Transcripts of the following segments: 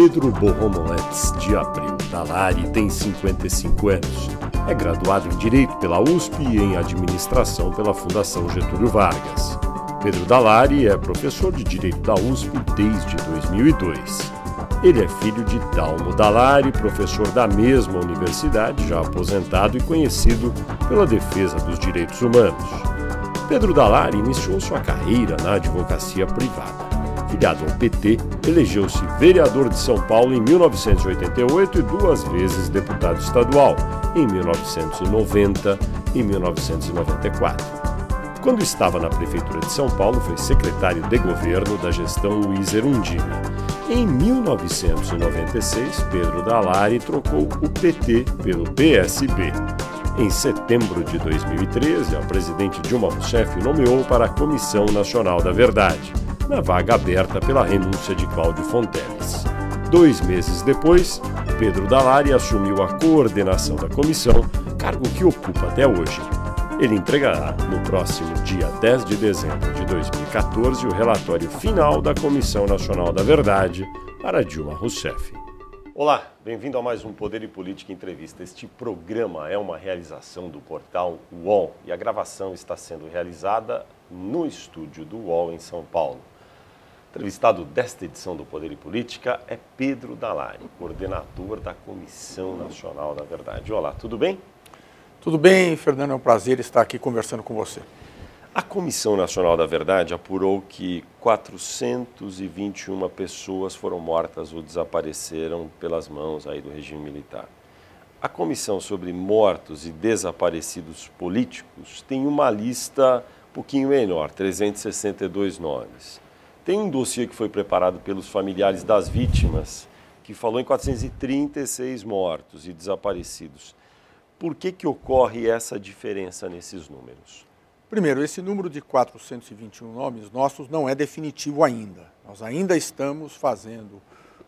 Pedro Borromoletes de Abreu Dalari tem 55 anos. É graduado em Direito pela USP e em Administração pela Fundação Getúlio Vargas. Pedro Dalari é professor de Direito da USP desde 2002. Ele é filho de Dalmo Dalari, professor da mesma universidade, já aposentado e conhecido pela defesa dos direitos humanos. Pedro Dalari iniciou sua carreira na advocacia privada filiado ao PT, elegeu-se vereador de São Paulo em 1988 e duas vezes deputado estadual, em 1990 e 1994. Quando estava na Prefeitura de São Paulo, foi secretário de governo da gestão Luiz Erundina. Em 1996, Pedro Dalari trocou o PT pelo PSB. Em setembro de 2013, o presidente Dilma Rousseff nomeou para a Comissão Nacional da Verdade na vaga aberta pela renúncia de Cláudio Fonteles. Dois meses depois, Pedro Dalari assumiu a coordenação da comissão, cargo que ocupa até hoje. Ele entregará, no próximo dia 10 de dezembro de 2014, o relatório final da Comissão Nacional da Verdade para Dilma Rousseff. Olá, bem-vindo a mais um Poder e Política Entrevista. Este programa é uma realização do portal UOL e a gravação está sendo realizada no estúdio do UOL em São Paulo. Entrevistado desta edição do Poder e Política é Pedro Dalari, coordenador da Comissão Nacional da Verdade. Olá, tudo bem? Tudo bem, Fernando, é um prazer estar aqui conversando com você. A Comissão Nacional da Verdade apurou que 421 pessoas foram mortas ou desapareceram pelas mãos aí do regime militar. A Comissão sobre Mortos e Desaparecidos Políticos tem uma lista um pouquinho menor, 362 nomes. Tem um dossiê que foi preparado pelos familiares das vítimas que falou em 436 mortos e desaparecidos. Por que, que ocorre essa diferença nesses números? Primeiro, esse número de 421 nomes nossos não é definitivo ainda. Nós ainda estamos fazendo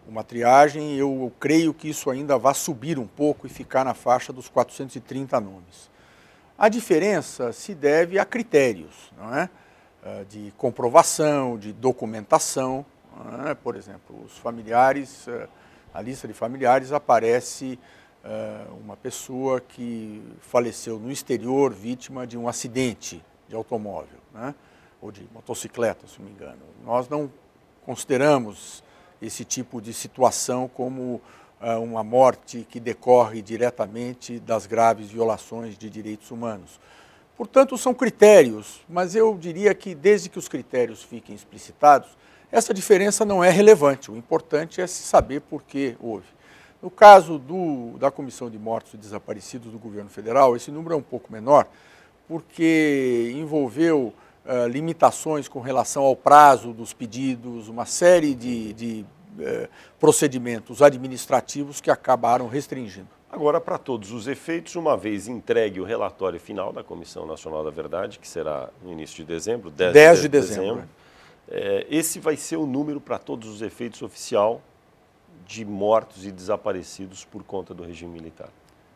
uma triagem e eu creio que isso ainda vai subir um pouco e ficar na faixa dos 430 nomes. A diferença se deve a critérios, não é? Eh, de comprovação, de documentação. Né? Por exemplo, os familiares, eh, a lista de familiares aparece eh, uma pessoa que faleceu no exterior vítima de um acidente de automóvel, né? ou de motocicleta, se não me engano. Nós não consideramos esse tipo de situação como uma morte que decorre diretamente das graves violações de direitos humanos. Portanto, são critérios, mas eu diria que desde que os critérios fiquem explicitados, essa diferença não é relevante. O importante é se saber por que houve. No caso do, da Comissão de Mortos e Desaparecidos do Governo Federal, esse número é um pouco menor, porque envolveu uh, limitações com relação ao prazo dos pedidos, uma série de, de uh, procedimentos administrativos que acabaram restringindo. Agora, para todos os efeitos, uma vez entregue o relatório final da Comissão Nacional da Verdade, que será no início de dezembro, 10, 10 de, dezembro, dezembro é, esse vai ser o número para todos os efeitos oficial de mortos e desaparecidos por conta do regime militar.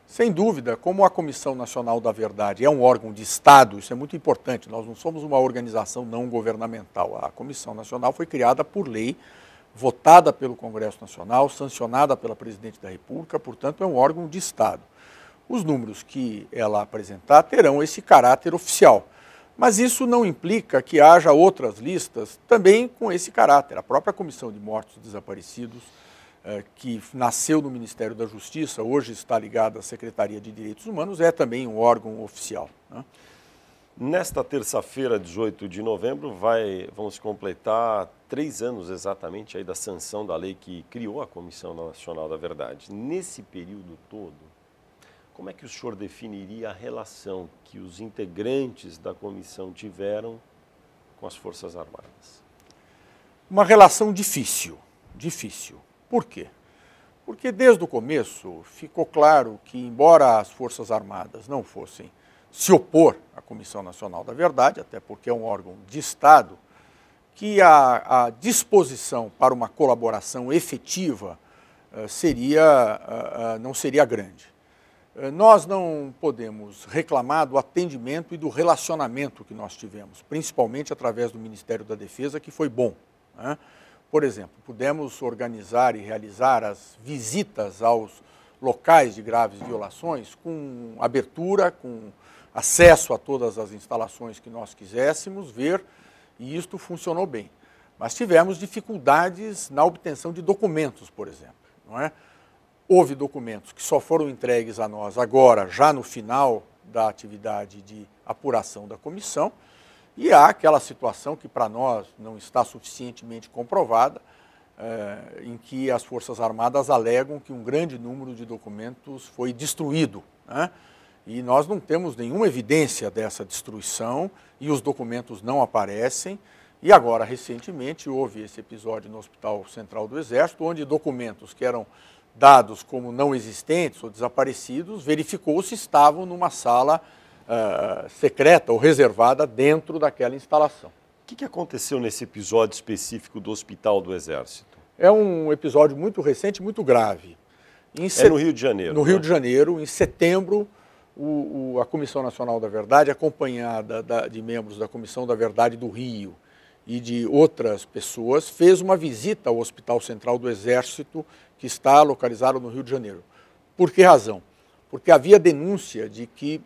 Sem dúvida, como a Comissão Nacional da Verdade é um órgão de Estado, isso é muito importante. Nós não somos uma organização não governamental. A Comissão Nacional foi criada por lei votada pelo Congresso Nacional, sancionada pela Presidente da República, portanto, é um órgão de Estado. Os números que ela apresentar terão esse caráter oficial. Mas isso não implica que haja outras listas também com esse caráter. A própria Comissão de Mortos e Desaparecidos, eh, que nasceu no Ministério da Justiça, hoje está ligada à Secretaria de Direitos Humanos, é também um órgão oficial. Né? Nesta terça-feira, 18 de novembro, vai, vamos completar três anos exatamente aí da sanção da lei que criou a Comissão Nacional da Verdade. Nesse período todo, como é que o senhor definiria a relação que os integrantes da comissão tiveram com as Forças Armadas? Uma relação difícil, difícil. Por quê? Porque desde o começo ficou claro que, embora as Forças Armadas não fossem se opor à Comissão Nacional da Verdade, até porque é um órgão de Estado, que a, a disposição para uma colaboração efetiva uh, seria, uh, não seria grande. Nós não podemos reclamar do atendimento e do relacionamento que nós tivemos, principalmente através do Ministério da Defesa, que foi bom. Né? Por exemplo, pudemos organizar e realizar as visitas aos locais de graves violações com abertura, com acesso a todas as instalações que nós quiséssemos ver, e isto funcionou bem. Mas tivemos dificuldades na obtenção de documentos, por exemplo. Não é? Houve documentos que só foram entregues a nós agora, já no final da atividade de apuração da comissão, e há aquela situação que para nós não está suficientemente comprovada, é, em que as Forças Armadas alegam que um grande número de documentos foi destruído. é? E nós não temos nenhuma evidência dessa destruição e os documentos não aparecem. E agora, recentemente, houve esse episódio no Hospital Central do Exército, onde documentos que eram dados como não existentes ou desaparecidos, verificou se estavam numa sala uh, secreta ou reservada dentro daquela instalação. O que, que aconteceu nesse episódio específico do Hospital do Exército? É um episódio muito recente, muito grave. Em set... é no Rio de Janeiro. No né? Rio de Janeiro, em setembro o, o, a Comissão Nacional da Verdade, acompanhada da, de membros da Comissão da Verdade do Rio e de outras pessoas, fez uma visita ao Hospital Central do Exército, que está localizado no Rio de Janeiro. Por que razão? Porque havia denúncia de que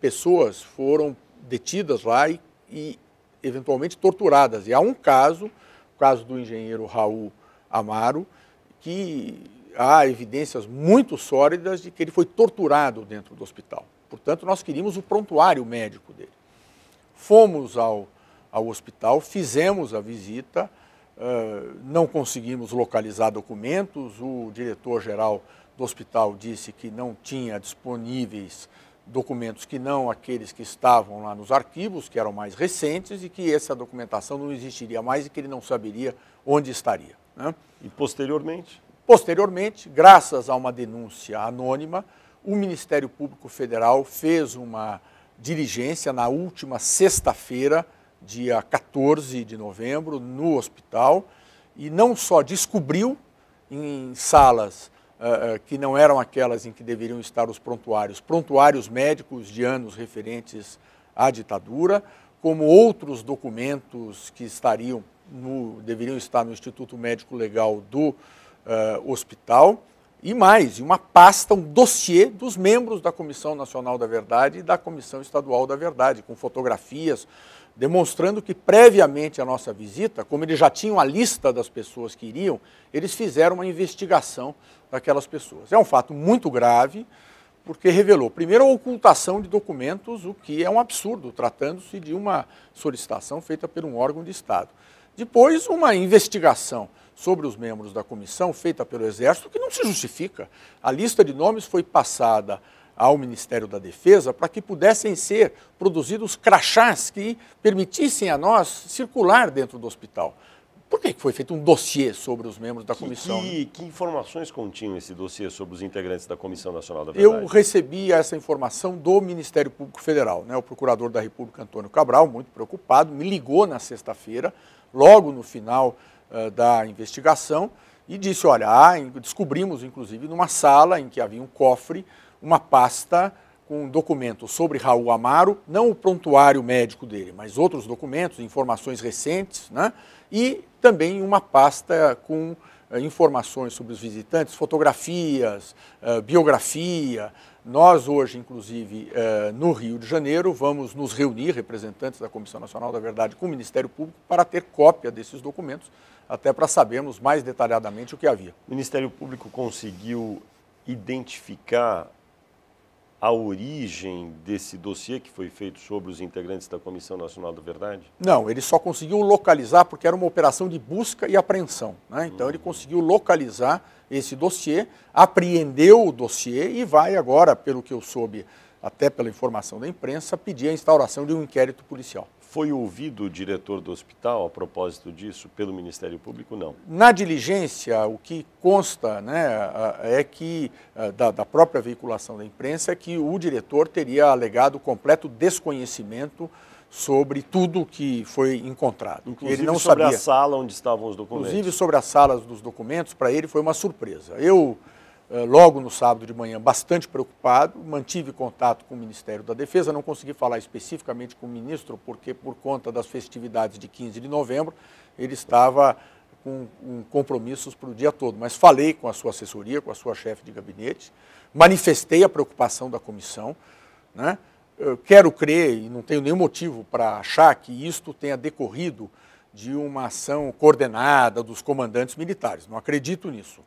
pessoas foram detidas lá e, e eventualmente torturadas. E há um caso, o caso do engenheiro Raul Amaro, que há evidências muito sólidas de que ele foi torturado dentro do hospital. Portanto, nós queríamos o prontuário médico dele. Fomos ao, ao hospital, fizemos a visita, uh, não conseguimos localizar documentos, o diretor-geral do hospital disse que não tinha disponíveis documentos que não aqueles que estavam lá nos arquivos, que eram mais recentes, e que essa documentação não existiria mais e que ele não saberia onde estaria. Né? E posteriormente? Posteriormente, graças a uma denúncia anônima, o Ministério Público Federal fez uma diligência na última sexta-feira, dia 14 de novembro, no hospital, e não só descobriu em salas uh, que não eram aquelas em que deveriam estar os prontuários, prontuários médicos de anos referentes à ditadura, como outros documentos que estariam no, deveriam estar no Instituto Médico Legal do uh, hospital e mais, uma pasta, um dossiê dos membros da Comissão Nacional da Verdade e da Comissão Estadual da Verdade, com fotografias demonstrando que previamente à nossa visita, como eles já tinham a lista das pessoas que iriam, eles fizeram uma investigação daquelas pessoas. É um fato muito grave, porque revelou, primeiro, a ocultação de documentos, o que é um absurdo, tratando-se de uma solicitação feita por um órgão de Estado. Depois, uma investigação sobre os membros da comissão feita pelo Exército que não se justifica. A lista de nomes foi passada ao Ministério da Defesa para que pudessem ser produzidos crachás que permitissem a nós circular dentro do hospital. Por que foi feito um dossiê sobre os membros da comissão? e que, que informações continha esse dossiê sobre os integrantes da Comissão Nacional da Verdade? Eu recebi essa informação do Ministério Público Federal. Né? O procurador da República, Antônio Cabral, muito preocupado, me ligou na sexta-feira, logo no final eh, da investigação e disse: olha, ah, descobrimos inclusive numa sala em que havia um cofre, uma pasta com um documentos sobre Raul Amaro, não o prontuário médico dele, mas outros documentos, informações recentes, né? e também uma pasta com uh, informações sobre os visitantes, fotografias, uh, biografia. Nós hoje, inclusive, uh, no Rio de Janeiro, vamos nos reunir, representantes da Comissão Nacional da Verdade, com o Ministério Público, para ter cópia desses documentos até para sabermos mais detalhadamente o que havia. O Ministério Público conseguiu identificar a origem desse dossiê que foi feito sobre os integrantes da Comissão Nacional da Verdade? Não, ele só conseguiu localizar porque era uma operação de busca e apreensão. Né? Então uhum. ele hum. conseguiu localizar esse dossiê, apreendeu o dossiê e vai agora, pelo que eu soube, até pela informação da imprensa, pedir a instauração de um inquérito policial. Foi ouvido o diretor do hospital a propósito disso pelo Ministério Público? Não. Na diligência, o que consta né, é que, da, da própria veiculação da imprensa, é que o diretor teria alegado completo desconhecimento sobre tudo que foi encontrado. Inclusive ele não sobre sabia. a sala onde estavam os documentos. Inclusive sobre as salas dos documentos, para ele foi uma surpresa. Eu eh, logo no sábado de manhã, bastante preocupado, mantive contato com o Ministério da Defesa, não consegui falar especificamente com o ministro, porque por conta das festividades de 15 de novembro, ele estava com, com compromissos para o dia todo, mas falei com a sua assessoria, com a sua chefe de gabinete, manifestei a preocupação da comissão, né? Eu quero crer, e não tenho nenhum motivo para achar que isto tenha decorrido de uma ação coordenada dos comandantes militares, não acredito nisso.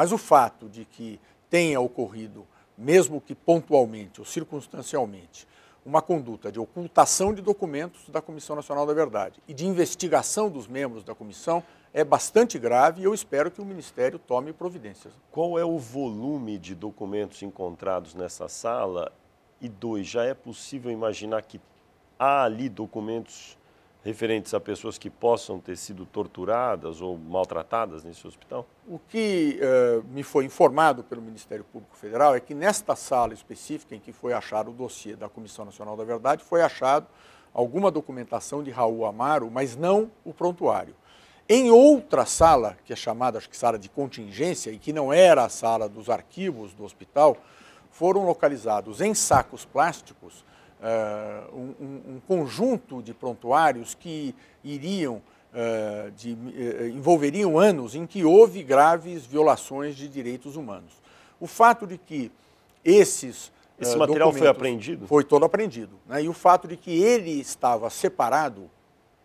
Mas o fato de que tenha ocorrido, mesmo que pontualmente ou circunstancialmente, uma conduta de ocultação de documentos da Comissão Nacional da Verdade e de investigação dos membros da comissão é bastante grave e eu espero que o Ministério tome providências. Qual é o volume de documentos encontrados nessa sala? E dois, já é possível imaginar que há ali documentos referentes a pessoas que possam ter sido torturadas ou maltratadas nesse hospital? O que uh, me foi informado pelo Ministério Público Federal é que nesta sala específica em que foi achado o dossiê da Comissão Nacional da Verdade, foi achado alguma documentação de Raul Amaro, mas não o prontuário. Em outra sala, que é chamada, acho que sala de contingência, e que não era a sala dos arquivos do hospital, foram localizados em sacos plásticos uh, um, um, conjunto de prontuários que iriam uh, de, uh, envolveriam anos em que houve graves violações de direitos humanos. O fato de que esses esse material foi apreendido? Foi todo apreendido. Né? E o fato de que ele estava separado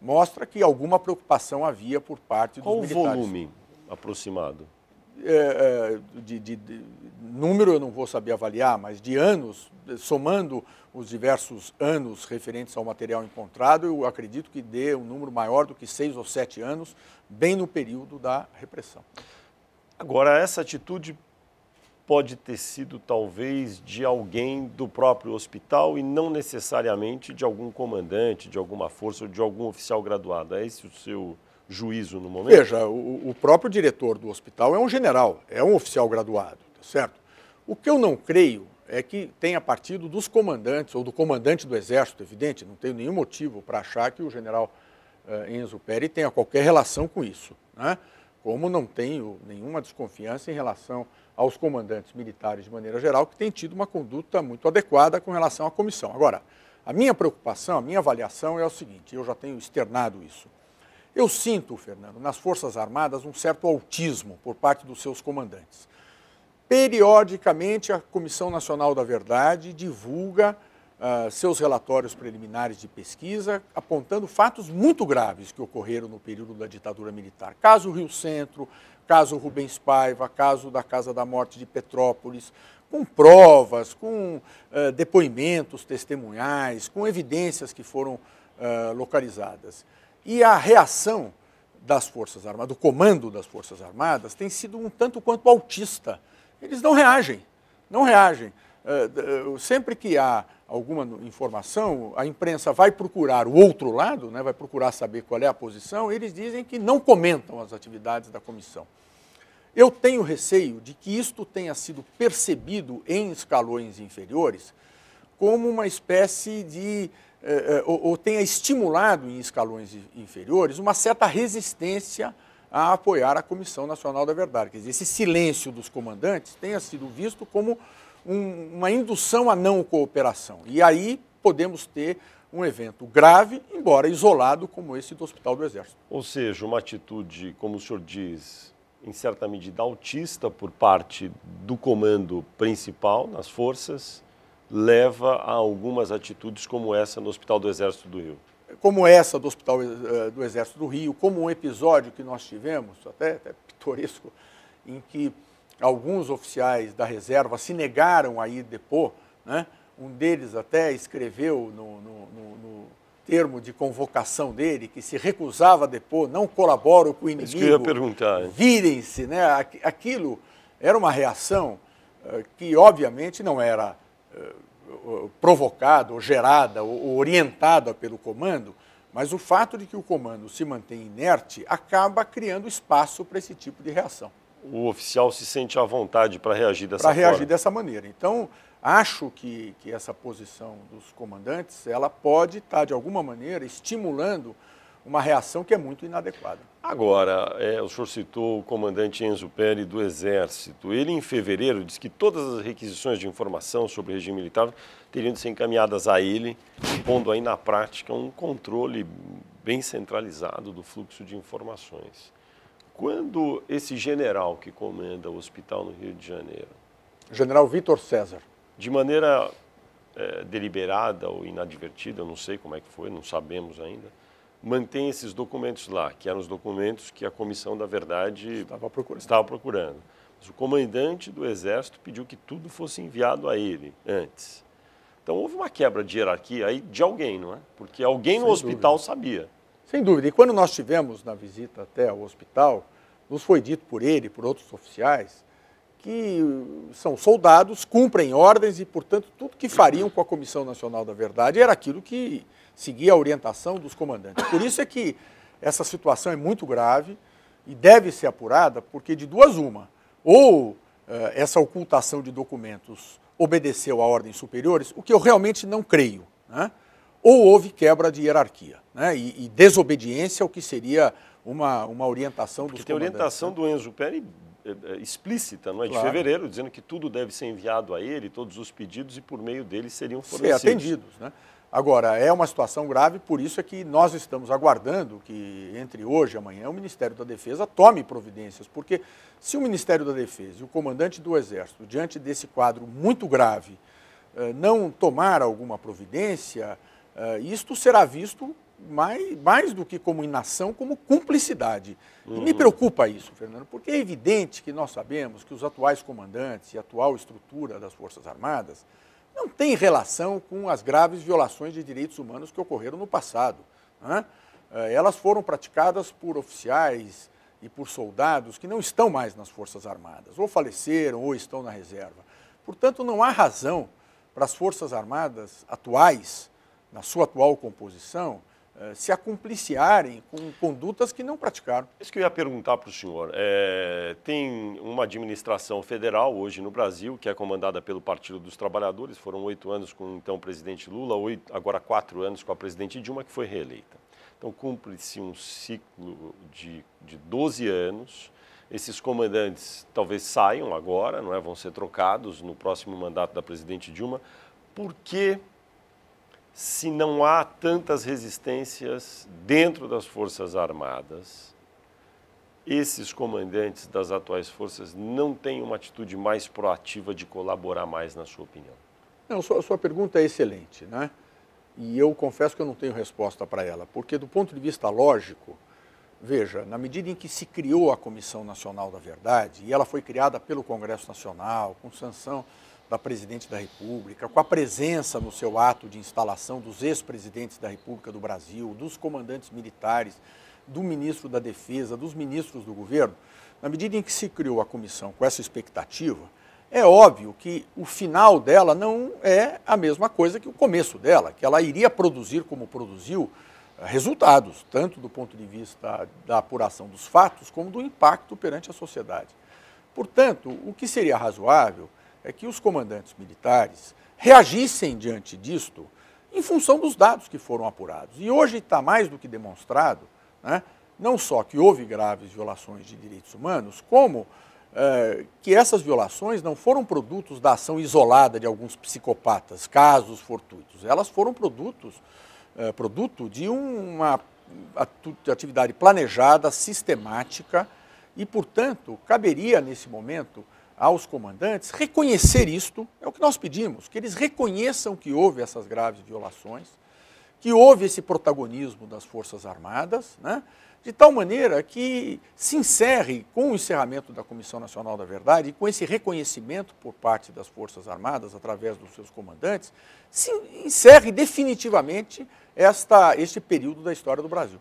mostra que alguma preocupação havia por parte Qual dos militares. Qual o volume aproximado? É, é, de, de, de, número eu não vou saber avaliar, mas de anos, somando os diversos anos referentes ao material encontrado, eu acredito que dê um número maior do que seis ou sete anos, bem no período da repressão. Agora, essa atitude pode ter sido talvez de alguém do próprio hospital e não necessariamente de algum comandante, de alguma força ou de algum oficial graduado. É esse o seu juízo no momento? Veja, o, o próprio diretor do hospital é um general, é um oficial graduado, tá certo? O que eu não creio é que tenha partido dos comandantes ou do comandante do Exército, evidente, não tenho nenhum motivo para achar que o general uh, Enzo Peri tenha qualquer relação com isso, né? como não tenho nenhuma desconfiança em relação aos comandantes militares de maneira geral, que têm tido uma conduta muito adequada com relação à comissão. Agora, a minha preocupação, a minha avaliação é o seguinte, eu já tenho externado isso. Eu sinto, Fernando, nas Forças Armadas um certo autismo por parte dos seus comandantes. Periodicamente, a Comissão Nacional da Verdade divulga uh, seus relatórios preliminares de pesquisa, apontando fatos muito graves que ocorreram no período da ditadura militar. Caso Rio Centro, caso Rubens Paiva, caso da Casa da Morte de Petrópolis, com provas, com uh, depoimentos testemunhais, com evidências que foram uh, localizadas. E a reação das Forças Armadas, do comando das Forças Armadas, tem sido um tanto quanto autista. Eles não reagem, não reagem. Eh, eh, sempre que há alguma informação, a imprensa vai procurar o outro lado, né, vai procurar saber qual é a posição, eles dizem que não comentam as atividades da comissão. Eu tenho receio de que isto tenha sido percebido em escalões inferiores como uma espécie de é, é, ou, ou tenha estimulado em escalões inferiores uma certa resistência a apoiar a Comissão Nacional da Verdade. Quer dizer, esse silêncio dos comandantes tenha sido visto como um, uma indução à não cooperação. E aí podemos ter um evento grave, embora isolado, como esse do Hospital do Exército. Ou seja, uma atitude, como o senhor diz, em certa medida autista por parte do comando principal nas forças, leva a algumas atitudes como essa no Hospital do Exército do Rio? Como essa do Hospital eh, do Exército do Rio, como um episódio que nós tivemos, até, até pitoresco, em que alguns oficiais da reserva se negaram a ir depor, né? um deles até escreveu no, no, no, no, termo de convocação dele que se recusava a depor, não colaboro com o inimigo. Isso que eu ia perguntar. Virem-se, né? Aquilo era uma reação eh, que obviamente não era provocada, ou gerada, ou orientada pelo comando, mas o fato de que o comando se mantém inerte acaba criando espaço para esse tipo de reação. O oficial se sente à vontade para reagir dessa maneira. Para reagir dessa maneira. Então, acho que, que essa posição dos comandantes, ela pode estar, tá, de alguma maneira, estimulando uma reação que é muito inadequada. Agora, é, o senhor citou o comandante Enzo Pérez do Exército. Ele, em fevereiro, disse que todas as requisições de informação sobre o regime militar teriam de ser encaminhadas a ele, pondo aí na prática um controle bem centralizado do fluxo de informações. Quando esse general que comanda o hospital no Rio de Janeiro. General Vitor César. De maneira é, deliberada ou inadvertida, eu não sei como é que foi, não sabemos ainda mantém esses documentos lá, que eram os documentos que a Comissão da Verdade estava procurando. Estava procurando. Mas o comandante do Exército pediu que tudo fosse enviado a ele antes. Então houve uma quebra de hierarquia aí de alguém, não é? Porque alguém Sem no hospital dúvida. sabia. Sem dúvida. E quando nós tivemos na visita até ao hospital, nos foi dito por ele, por outros oficiais, que uh, são soldados, cumprem ordens e, portanto, tudo que fariam com a Comissão Nacional da Verdade era aquilo que seguir a orientação dos comandantes. Por isso é que essa situação é muito grave e deve ser apurada, porque de duas uma, ou eh, essa ocultação de documentos obedeceu a ordens superiores, o que eu realmente não creio, né? ou houve quebra de hierarquia né? e, e, desobediência ao que seria uma, uma orientação porque dos tem orientação né? do Enzo Pérez eh, eh, explícita, não é? Claro. De fevereiro, dizendo que tudo deve ser enviado a ele, todos os pedidos, e por meio dele seriam fornecidos. Ser atendidos, né? Agora, é uma situação grave, por isso é que nós estamos aguardando que entre hoje e amanhã o Ministério da Defesa tome providências, porque se o Ministério da Defesa e o comandante do Exército, diante desse quadro muito grave, eh, não tomar alguma providência, eh, isto será visto mais, mais do que como inação, como cumplicidade. Uhum. me preocupa isso, Fernando, porque é evidente que nós sabemos que os atuais comandantes e a atual estrutura das Forças Armadas não tem relação com as graves violações de direitos humanos que ocorreram no passado. Né? Eh, elas foram praticadas por oficiais e por soldados que não estão mais nas Forças Armadas, ou faleceram ou estão na reserva. Portanto, não há razão para as Forças Armadas atuais, na sua atual composição, eh, se acumpliciarem com condutas que não praticaram. Isso que eu ia perguntar para o senhor. É, tem uma administração federal hoje no Brasil que é comandada pelo Partido dos Trabalhadores. Foram oito anos com então, o então presidente Lula, agora quatro anos com a presidente Dilma, que foi reeleita. Então cumpre-se um ciclo de, de 12 anos. Esses comandantes talvez saiam agora, não é? vão ser trocados no próximo mandato da presidente Dilma. Por que se não há tantas resistências dentro das Forças Armadas, esses comandantes das atuais forças não têm uma atitude mais proativa de colaborar mais, na sua opinião? Não, sua, sua pergunta é excelente, né? E eu confesso que eu não tenho resposta para ela, porque do ponto de vista lógico, veja, na medida em que se criou a Comissão Nacional da Verdade, e ela foi criada pelo Congresso Nacional, com sanção da presidente da República, com a presença no seu ato de instalação dos ex-presidentes da República do Brasil, dos comandantes militares, do ministro da Defesa, dos ministros do governo, na medida em que se criou a comissão com essa expectativa, é óbvio que o final dela não é a mesma coisa que o começo dela, que ela iria produzir como produziu eh, resultados, tanto do ponto de vista da apuração dos fatos, como do impacto perante a sociedade. Portanto, o que seria razoável é que os comandantes militares reagissem diante disto em função dos dados que foram apurados. E hoje está mais do que demonstrado, né, não só que houve graves violações de direitos humanos, como é, que essas violações não foram produtos da ação isolada de alguns psicopatas, casos fortuitos. Elas foram produtos, é, produto de uma atividade planejada, sistemática, e, portanto, caberia nesse momento aos comandantes reconhecer isto, é o que nós pedimos, que eles reconheçam que houve essas graves violações, que houve esse protagonismo das Forças Armadas, né? de tal maneira que se encerre com o encerramento da Comissão Nacional da Verdade e com esse reconhecimento por parte das Forças Armadas, através dos seus comandantes, se encerre definitivamente esta, este período da história do Brasil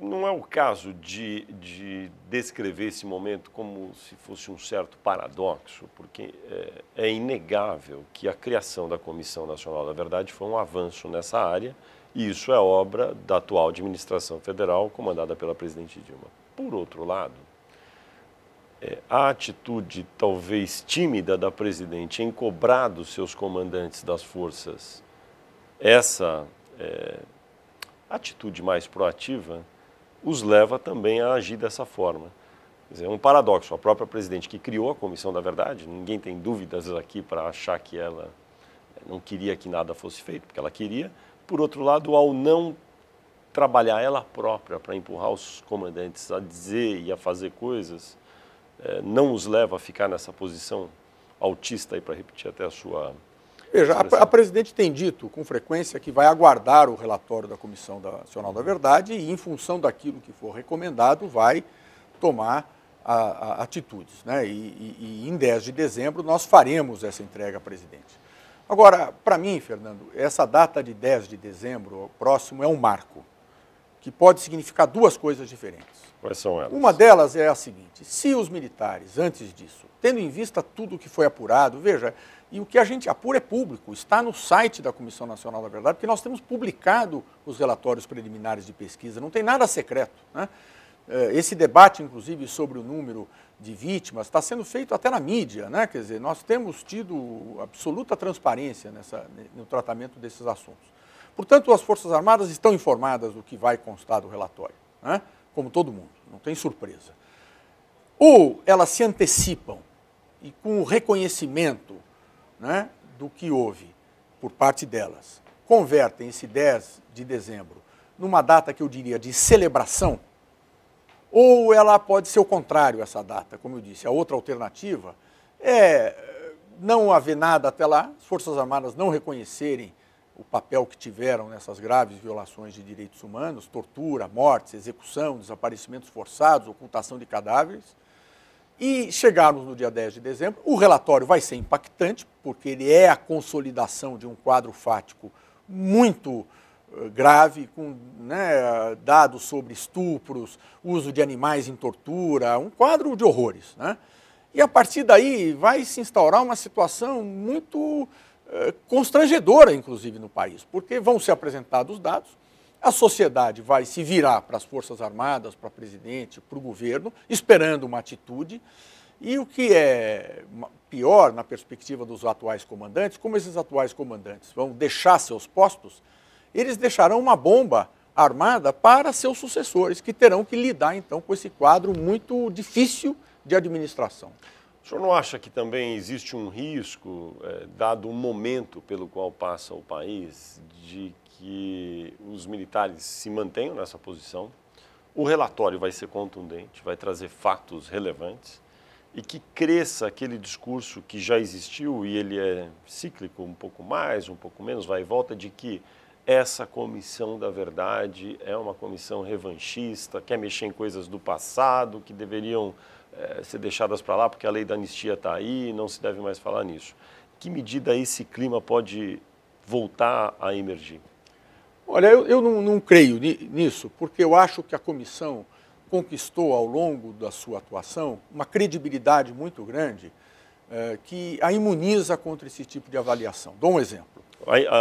não, é o caso de, de, descrever esse momento como se fosse um certo paradoxo, porque é, é, inegável que a criação da Comissão Nacional da Verdade foi um avanço nessa área, e isso é obra da atual administração federal, comandada pela presidente Dilma. Por outro lado, é, a atitude talvez tímida da presidente em cobrar dos seus comandantes das forças essa. É, atitude mais proativa os leva também a agir dessa forma. é um paradoxo. A própria presidente que criou a Comissão da Verdade, ninguém tem dúvidas aqui para achar que ela eh, não queria que nada fosse feito, porque ela queria. Por outro lado, ao não trabalhar ela própria para empurrar os comandantes a dizer e a fazer coisas, eh, não os leva a ficar nessa posição autista, e para repetir até a sua Veja, a, a, presidente tem dito com frequência que vai aguardar o relatório da Comissão Nacional da Verdade e, em função daquilo que for recomendado, vai tomar a, a, atitudes. Né? E, e, e em 10 de dezembro nós faremos essa entrega à presidente. Agora, para mim, Fernando, essa data de 10 de dezembro próximo é um marco que pode significar duas coisas diferentes. Quais são elas? Uma delas é a seguinte: se os militares, antes disso, tendo em vista tudo o que foi apurado, veja, e o que a gente apura é público, está no site da Comissão Nacional da Verdade, porque nós temos publicado os relatórios preliminares de pesquisa, não tem nada secreto. Né? Eh, esse debate, inclusive, sobre o número de vítimas está sendo feito até na mídia, né? quer dizer, nós temos tido absoluta transparência nessa, no tratamento desses assuntos. Portanto, as Forças Armadas estão informadas do que vai constar do relatório, né? como todo mundo, não tem surpresa. Ou elas se antecipam e com o reconhecimento né, do que houve por parte delas, convertem esse 10 de dezembro numa data que eu diria de celebração, ou ela pode ser o contrário, essa data, como eu disse. A outra alternativa é eh, não haver nada até lá, as Forças Armadas não reconhecerem o papel que tiveram nessas graves violações de direitos humanos, tortura, mortes, execução, desaparecimentos forçados, ocultação de cadáveres, e chegarmos no dia 10 de dezembro, o relatório vai ser impactante, porque ele é a consolidação de um quadro fático muito eh, grave, com né, dados sobre estupros, uso de animais em tortura, um quadro de horrores. Né? E a partir daí vai se instaurar uma situação muito eh, constrangedora, inclusive, no país, porque vão ser apresentados dados a sociedade vai se virar para as Forças Armadas, para o presidente, para o governo, esperando uma atitude. E o que é pior na perspectiva dos atuais comandantes, como esses atuais comandantes vão deixar seus postos, eles deixarão uma bomba armada para seus sucessores, que terão que lidar então com esse quadro muito difícil de administração. O senhor não acha que também existe um risco, eh, dado o momento pelo qual passa o país, de que os militares se mantenham nessa posição. O relatório vai ser contundente, vai trazer fatos relevantes e que cresça aquele discurso que já existiu e ele é cíclico, um pouco mais, um pouco menos, vai e volta, de que essa comissão da verdade é uma comissão revanchista, quer mexer em coisas do passado que deveriam é, ser deixadas para lá porque a lei da anistia está aí e não se deve mais falar nisso. Que medida esse clima pode voltar a emergir? Olha, eu, eu não, não creio nisso, porque eu acho que a comissão conquistou ao longo da sua atuação uma credibilidade muito grande eh, que a imuniza contra esse tipo de avaliação. Dou um exemplo. A, a,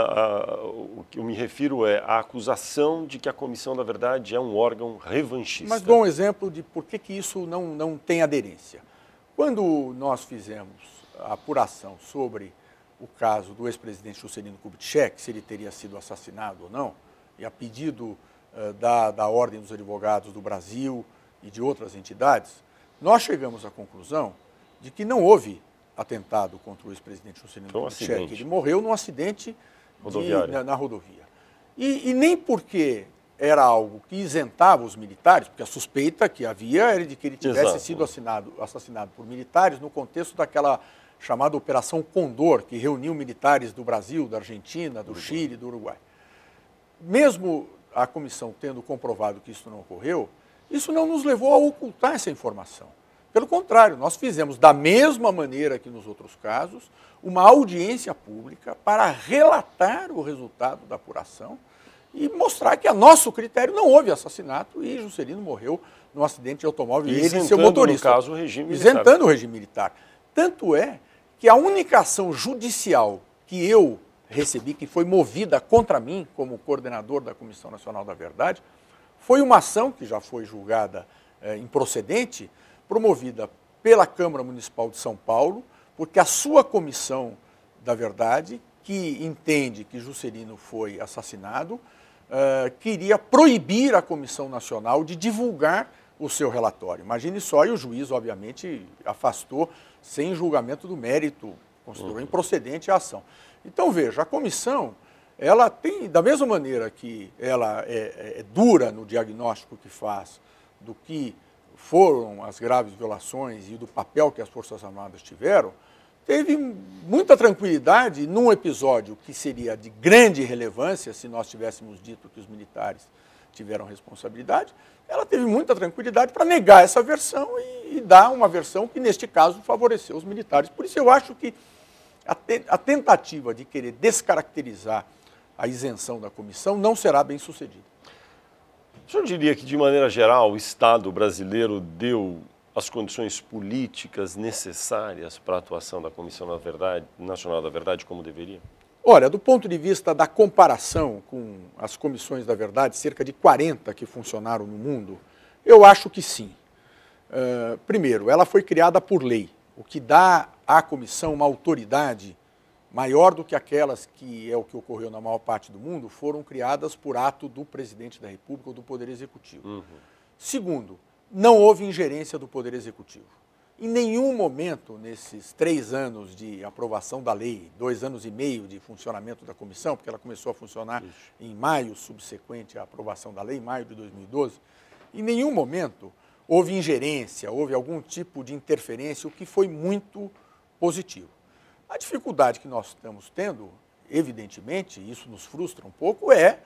a, o que eu me refiro é à acusação de que a Comissão na Verdade é um órgão revanchista. Mas dou um exemplo de por que, que isso não, não tem aderência. Quando nós fizemos a apuração sobre o caso do ex-presidente Juscelino Kubitschek, se ele teria sido assassinado ou não, e a pedido uh, da, da Ordem dos Advogados do Brasil e de outras entidades, nós chegamos à conclusão de que não houve atentado contra o ex-presidente Juscelino Foi então, Kubitschek. Acidente. Ele morreu num acidente de, na, na, rodovia. E, e nem porque era algo que isentava os militares, porque a suspeita que havia era de que ele tivesse Exato. sido assinado, assassinado por militares no contexto daquela chamada Operação Condor, que reuniu militares do Brasil, da Argentina, do Uruguai. Chile, do Uruguai. Mesmo a comissão tendo comprovado que isso não ocorreu, isso não nos levou a ocultar essa informação. Pelo contrário, nós fizemos, da mesma maneira que nos outros casos, uma audiência pública para relatar o resultado da apuração e mostrar que, a nosso critério, não houve assassinato e Juscelino morreu num acidente de automóvel e, ele e seu motorista. No caso, o regime militar. Isentando o regime militar. Tanto é que a única ação judicial que eu recebi, que foi movida contra mim como coordenador da Comissão Nacional da Verdade, foi uma ação que já foi julgada eh, improcedente, promovida pela Câmara Municipal de São Paulo, porque a sua Comissão da Verdade, que entende que Juscelino foi assassinado, eh, queria proibir a Comissão Nacional de divulgar o seu relatório. Imagine só, e o juiz, obviamente, afastou sem julgamento do mérito, considerou uhum. improcedente a ação. Então, veja, a comissão, ela tem, da mesma maneira que ela é, é, é dura no diagnóstico que faz do que foram as graves violações e do papel que as Forças Armadas tiveram, teve muita tranquilidade num episódio que seria de grande relevância se nós tivéssemos dito que os militares tiveram responsabilidade, ela teve muita tranquilidade para negar essa versão e, e, dar uma versão que, neste caso, favoreceu os militares. Por isso, eu acho que a, te, a tentativa de querer descaracterizar a isenção da comissão não será bem sucedida. O senhor diria que, de maneira geral, o Estado brasileiro deu as condições políticas necessárias para a atuação da Comissão Nacional da Verdade, como deveria? Olha, do ponto de vista da comparação com as comissões da verdade, cerca de 40 que funcionaram no mundo, eu acho que sim. Uh, primeiro, ela foi criada por lei, o que dá à comissão uma autoridade maior do que aquelas que é o que ocorreu na maior parte do mundo, foram criadas por ato do presidente da República ou do Poder Executivo. Uhum. Segundo, não houve ingerência do Poder Executivo. Em nenhum momento nesses três anos de aprovação da lei, dois anos e meio de funcionamento da comissão, porque ela começou a funcionar Isso. em maio subsequente à aprovação da lei, em maio de 2012, em nenhum momento houve ingerência, houve algum tipo de interferência, o que foi muito positivo. A dificuldade que nós estamos tendo, evidentemente, isso nos frustra um pouco, é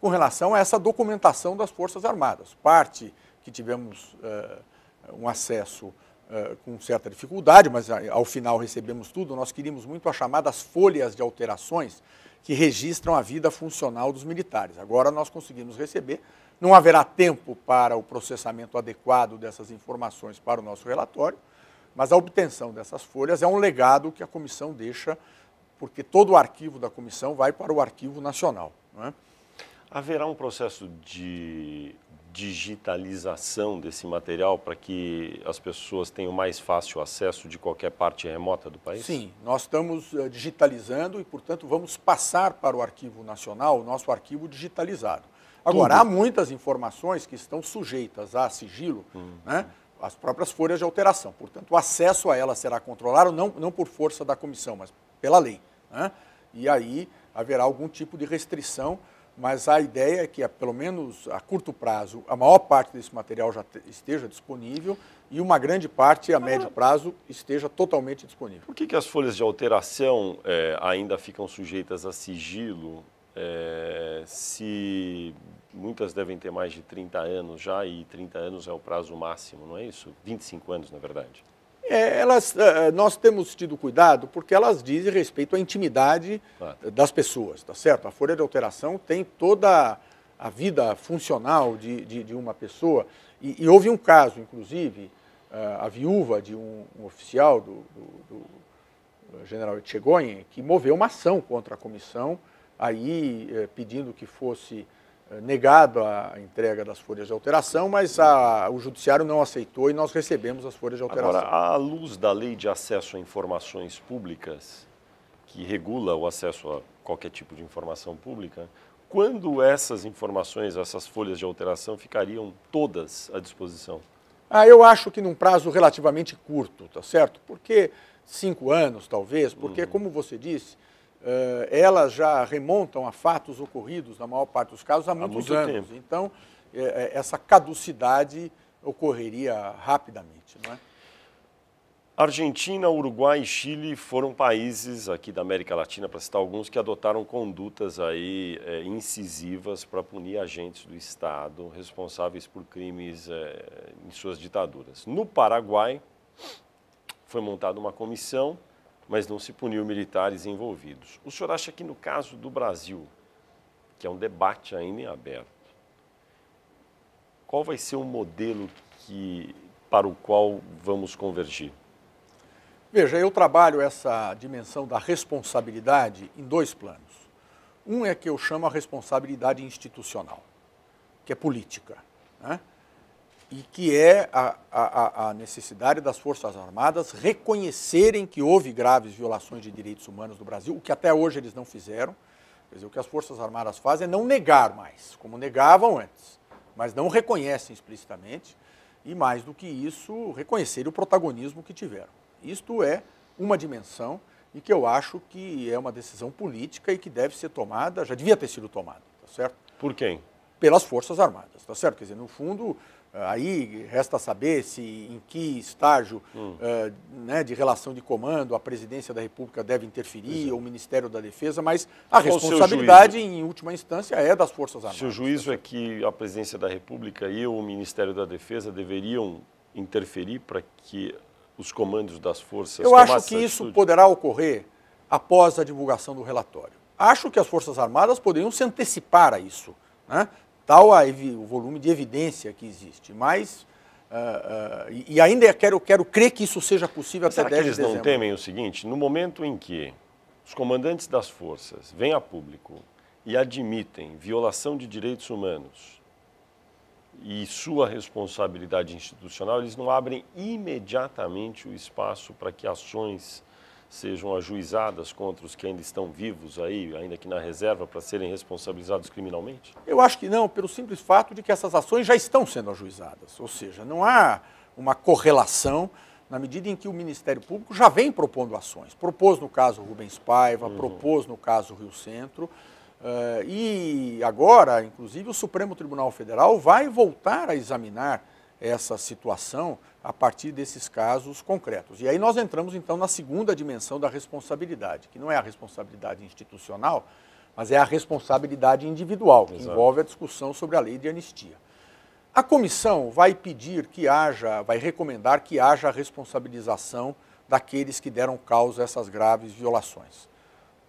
com relação a essa documentação das Forças Armadas. Parte que tivemos uh, um acesso eh, com certa dificuldade, mas eh, ao final recebemos tudo, nós queríamos muito as chamadas folhas de alterações que registram a vida funcional dos militares. Agora nós conseguimos receber, não haverá tempo para o processamento adequado dessas informações para o nosso relatório, mas a obtenção dessas folhas é um legado que a comissão deixa, porque todo o arquivo da comissão vai para o Arquivo Nacional. Não é? Haverá um processo de digitalização desse material para que as pessoas tenham mais fácil acesso de qualquer parte remota do país? Sim, nós estamos eh, digitalizando e, portanto, vamos passar para o Arquivo Nacional o nosso arquivo digitalizado. Agora, Tudo. há muitas informações que estão sujeitas a sigilo, hum. né? as próprias folhas de alteração. Portanto, o acesso a elas será controlado não, não por força da comissão, mas pela lei. Né? E aí haverá algum tipo de restrição mas a ideia é que, pelo menos a curto prazo, a maior parte desse material já esteja disponível e uma grande parte, a médio prazo, esteja totalmente disponível. Por que, que as folhas de alteração é, ainda ficam sujeitas a sigilo, é, se muitas devem ter mais de 30 anos já e 30 anos é o prazo máximo, não é isso? 25 anos, na verdade. É, elas, é, é, nós temos tido cuidado porque elas dizem respeito à intimidade claro. das pessoas, tá certo? A folha de alteração tem toda a vida funcional de, de, de uma pessoa. E, e, houve um caso, inclusive, é, a viúva de um, um oficial do, do, do general Etchegoyen, que moveu uma ação contra a comissão, aí pedindo que fosse eh, negado a entrega das folhas de alteração, mas a, o judiciário não aceitou e nós recebemos as folhas de alteração. Agora, à luz da lei de acesso a informações públicas, que regula o acesso a qualquer tipo de informação pública, quando essas informações, essas folhas de alteração ficariam todas à disposição? Ah, eu acho que num prazo relativamente curto, tá certo? Porque cinco anos, talvez, porque, uhum. como você disse, eh, elas já remontam a fatos ocorridos, na maior parte dos casos, há, há muitos muito anos. Tempo. Então, eh, eh, essa caducidade ocorreria rapidamente. Não é? Argentina, Uruguai e Chile foram países aqui da América Latina, para citar alguns, que adotaram condutas aí é, incisivas para punir agentes do Estado responsáveis por crimes é, em suas ditaduras. No Paraguai, foi montada uma comissão mas não se puniu militares envolvidos. O senhor acha que no caso do Brasil, que é um debate ainda em aberto, qual vai ser o modelo que, para o qual vamos convergir? Veja, eu trabalho essa dimensão da responsabilidade em dois planos. Um é que eu chamo a responsabilidade institucional, que é política. Né? e que é a, a, a, necessidade das Forças Armadas reconhecerem que houve graves violações de direitos humanos no Brasil, o que até hoje eles não fizeram. Quer dizer, o que as Forças Armadas fazem é não negar mais, como negavam antes, mas não reconhecem explicitamente e, mais do que isso, reconhecer o protagonismo que tiveram. Isto é uma dimensão e que eu acho que é uma decisão política e que deve ser tomada, já devia ter sido tomada, tá certo? Por quem? Pelas Forças Armadas, tá certo? Quer dizer, no fundo, eh, aí resta saber se em que estágio hum. uh, né, de relação de comando a presidência da República deve interferir Exato. É. ou o Ministério da Defesa, mas a responsabilidade, em última instância, é das Forças Armadas. Se o juízo tá é que a presidência da República e o Ministério da Defesa deveriam interferir para que os comandos das forças. Eu acho que isso atitude. poderá ocorrer após a divulgação do relatório. Acho que as Forças Armadas poderiam se antecipar a isso. Né? tal a, o volume de evidência que existe. Mas, uh, uh, e ainda quero, quero crer que isso seja possível até 10 de dezembro. eles não temem o seguinte? No momento em que os comandantes das forças vêm a público e admitem violação de direitos humanos e sua responsabilidade institucional, eles não abrem imediatamente o espaço para que ações sejam ajuizadas contra os que ainda estão vivos aí, ainda que na reserva, para serem responsabilizados criminalmente? Eu acho que não, pelo simples fato de que essas ações já estão sendo ajuizadas. Ou seja, não há uma correlação na medida em que o Ministério Público já vem propondo ações. Propôs no caso Rubens Paiva, uhum. propôs no caso Rio Centro. Uh, e agora, inclusive, o Supremo Tribunal Federal vai voltar a examinar essa situação a partir desses casos concretos. E aí nós entramos então na segunda dimensão da responsabilidade, que não é a responsabilidade institucional, mas é a responsabilidade individual, que Exato. envolve a discussão sobre a lei de anistia. A comissão vai pedir que haja, vai recomendar que haja a responsabilização daqueles que deram causa a essas graves violações.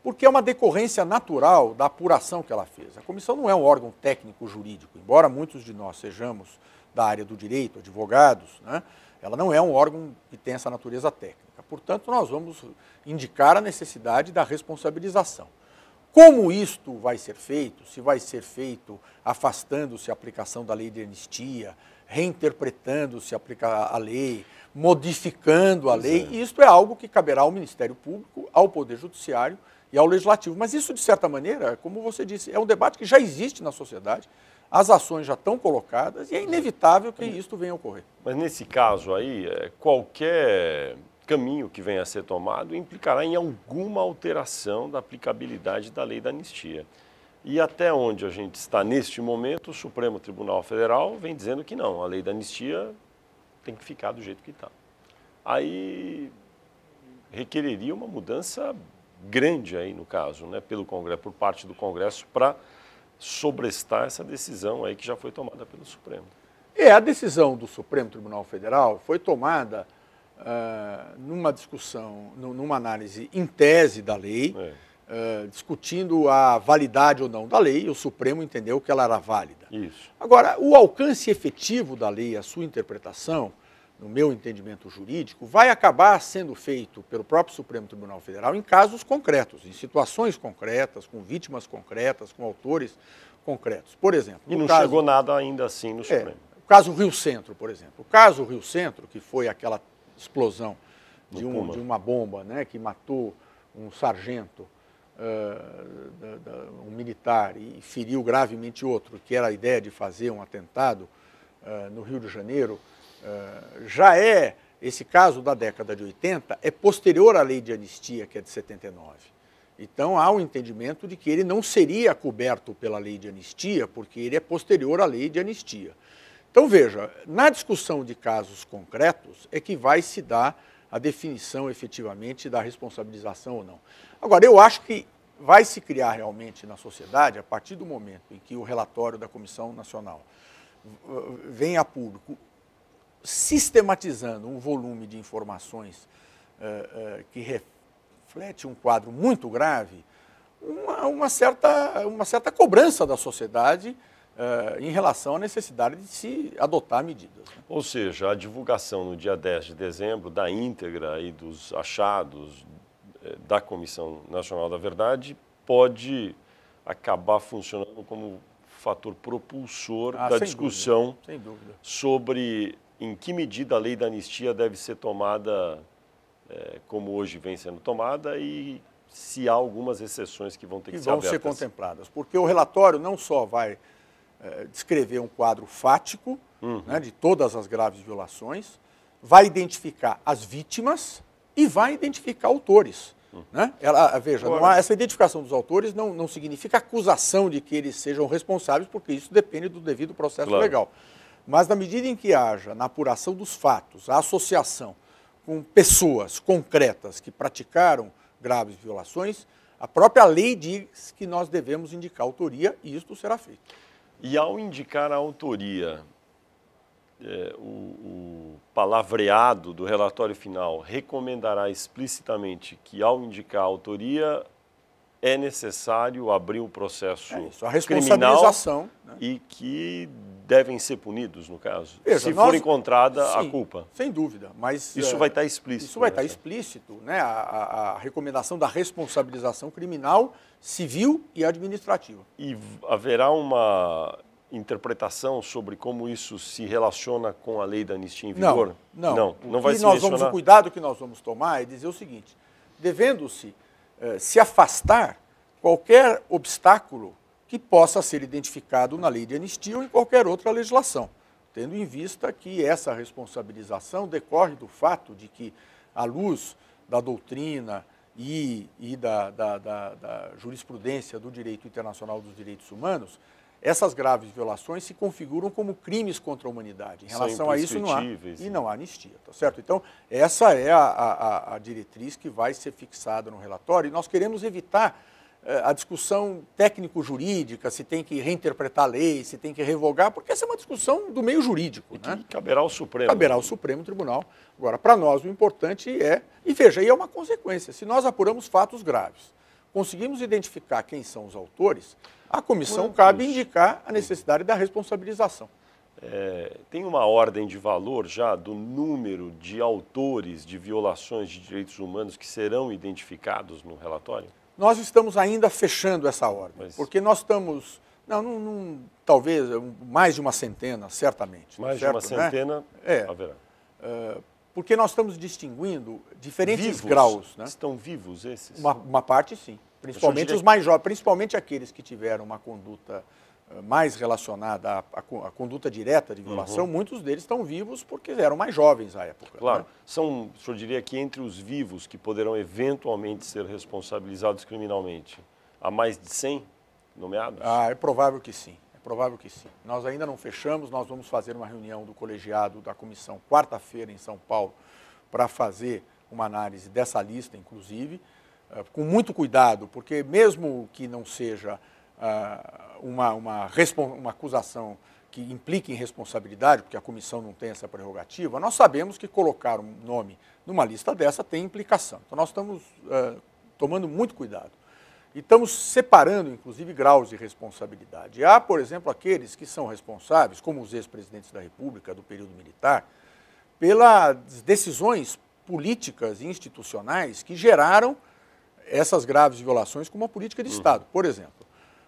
Porque é uma decorrência natural da apuração que ela fez. A comissão não é um órgão técnico jurídico, embora muitos de nós sejamos da área do direito, advogados, né? Ela não é um órgão que tem essa natureza técnica. Portanto, nós vamos indicar a necessidade da responsabilização. Como isto vai ser feito, se vai ser feito afastando-se a aplicação da lei de anistia, reinterpretando-se aplicar a lei, modificando a lei, é. isto é algo que caberá ao Ministério Público, ao Poder Judiciário e ao Legislativo. Mas isso, de certa maneira, como você disse, é um debate que já existe na sociedade, as ações já estão colocadas e é inevitável que isso venha a ocorrer. Mas nesse caso aí, é, qualquer caminho que venha a ser tomado implicará em alguma alteração da aplicabilidade da lei da anistia. E até onde a gente está neste momento, o Supremo Tribunal Federal vem dizendo que não, a lei da anistia tem que ficar do jeito que está. Aí requereria uma mudança grande aí no caso, né, pelo Congresso, por parte do Congresso para sobrestar essa decisão aí que já foi tomada pelo Supremo. É, a decisão do Supremo Tribunal Federal foi tomada uh, numa discussão, numa análise em tese da lei, é. uh, discutindo a validade ou não da lei, e o Supremo entendeu que ela era válida. Isso. Agora, o alcance efetivo da lei, a sua interpretação, no meu entendimento jurídico, vai acabar sendo feito pelo próprio Supremo Tribunal Federal em casos concretos, em situações concretas, com vítimas concretas, com autores concretos. Por exemplo. E não caso, chegou nada ainda assim no é, Supremo. É, o caso Rio Centro, por exemplo. O caso Rio Centro, que foi aquela explosão de, um, de uma bomba né, que matou um sargento, uh, da, da, um militar, e feriu gravemente outro, que era a ideia de fazer um atentado uh, no Rio de Janeiro eh, já é, esse caso da década de 80, é posterior à lei de anistia, que é de 79. Então há o um entendimento de que ele não seria coberto pela lei de anistia, porque ele é posterior à lei de anistia. Então veja, na discussão de casos concretos é que vai se dar a definição efetivamente da responsabilização ou não. Agora, eu acho que vai se criar realmente na sociedade, a partir do momento em que o relatório da Comissão Nacional eh, vem a público sistematizando um volume de informações uh, uh, que reflete um quadro muito grave, uma, uma, certa, uma certa cobrança da sociedade Uh, em relação à necessidade de se adotar medidas. Né? Ou seja, a divulgação no dia 10 de dezembro da íntegra e dos achados da Comissão Nacional da Verdade pode acabar funcionando como fator propulsor ah, da discussão dúvida, dúvida. sobre em que medida a lei da anistia deve ser tomada é, como hoje vem sendo tomada e se há algumas exceções que vão ter que, que vão ser contempladas, porque o relatório não só vai é, descrever um quadro fático uhum. né, de todas as graves violações, vai identificar as vítimas e vai identificar autores. Uhum. Né? Ela, veja, há, essa identificação dos autores não, não significa acusação de que eles sejam responsáveis, porque isso depende do devido processo claro. legal. Mas na medida em que haja, na apuração dos fatos, a associação com pessoas concretas que praticaram graves violações, a própria lei diz que nós devemos indicar a autoria e isto será feito. E ao indicar a autoria, é, o, o, palavreado do relatório final recomendará explicitamente que, ao indicar a autoria, é necessário abrir um processo é isso, a responsabilização, criminal né? e que devem ser punidos, no caso, Veja, se nós, for encontrada sim, a culpa. Sem dúvida, mas... Isso é, vai estar tá explícito. Isso vai estar tá né? explícito, né? A, a, a, recomendação da responsabilização criminal, civil e administrativa. E haverá uma interpretação sobre como isso se relaciona com a lei da anistia em vigor? Não, não. Não, não vai e se nós vamos, O cuidado que nós vamos tomar é dizer o seguinte, devendo-se eh, se afastar qualquer obstáculo que possa ser identificado na lei de anistia ou em qualquer outra legislação, tendo em vista que essa responsabilização decorre do fato de que, à luz da doutrina e, e da, da, da, da jurisprudência do direito internacional dos direitos humanos, essas graves violações se configuram como crimes contra a humanidade. Em relação a isso, não há, e né? não há anistia, tá certo? Então, essa é a, a, a diretriz que vai ser fixada no relatório e nós queremos evitar eh, a discussão técnico-jurídica, se tem que reinterpretar a lei, se tem que revogar, porque essa é uma discussão do meio jurídico. E né? caberá ao Supremo. Caberá ao Supremo Tribunal. Agora, para nós, o importante é, e veja, aí é uma consequência, se nós apuramos fatos graves, conseguimos identificar quem são os autores, a comissão cabe indicar a necessidade da responsabilização. É, tem uma ordem de valor já do número de autores de violações de direitos humanos que serão identificados no relatório? Nós estamos ainda fechando essa ordem, Mas... porque nós estamos. Não, não, não, talvez mais de uma centena, certamente. Tá mais certo, de uma né? centena né? é, haverá. É, porque nós estamos distinguindo diferentes vivos? graus. Né? Estão vivos esses? Uma, uma parte, sim. Principalmente os mais jovens, principalmente aqueles que tiveram uma conduta eh, mais relacionada à, à, à conduta direta de violação, uhum. muitos deles estão vivos porque eram mais jovens à época. Né? Claro. Né? São, o senhor diria que entre os vivos que poderão eventualmente ser responsabilizados criminalmente, há mais de 100 nomeados? Ah, é provável que sim. É provável que sim. Nós ainda não fechamos, nós vamos fazer uma reunião do colegiado da comissão quarta-feira em São Paulo para fazer uma análise dessa lista, inclusive. Ah, com muito cuidado, porque mesmo que não seja ah, uma, uma, uma acusação que implique em responsabilidade, porque a comissão não tem essa prerrogativa, nós sabemos que colocar um nome numa lista dessa tem implicação. Então nós estamos uh, tomando muito cuidado. E estamos separando, inclusive, graus de responsabilidade. Há, por exemplo, aqueles que são responsáveis, como os ex-presidentes da República do período militar, pelas decisões políticas e institucionais que geraram essas graves violações com uma política de uhum. Estado. Por exemplo,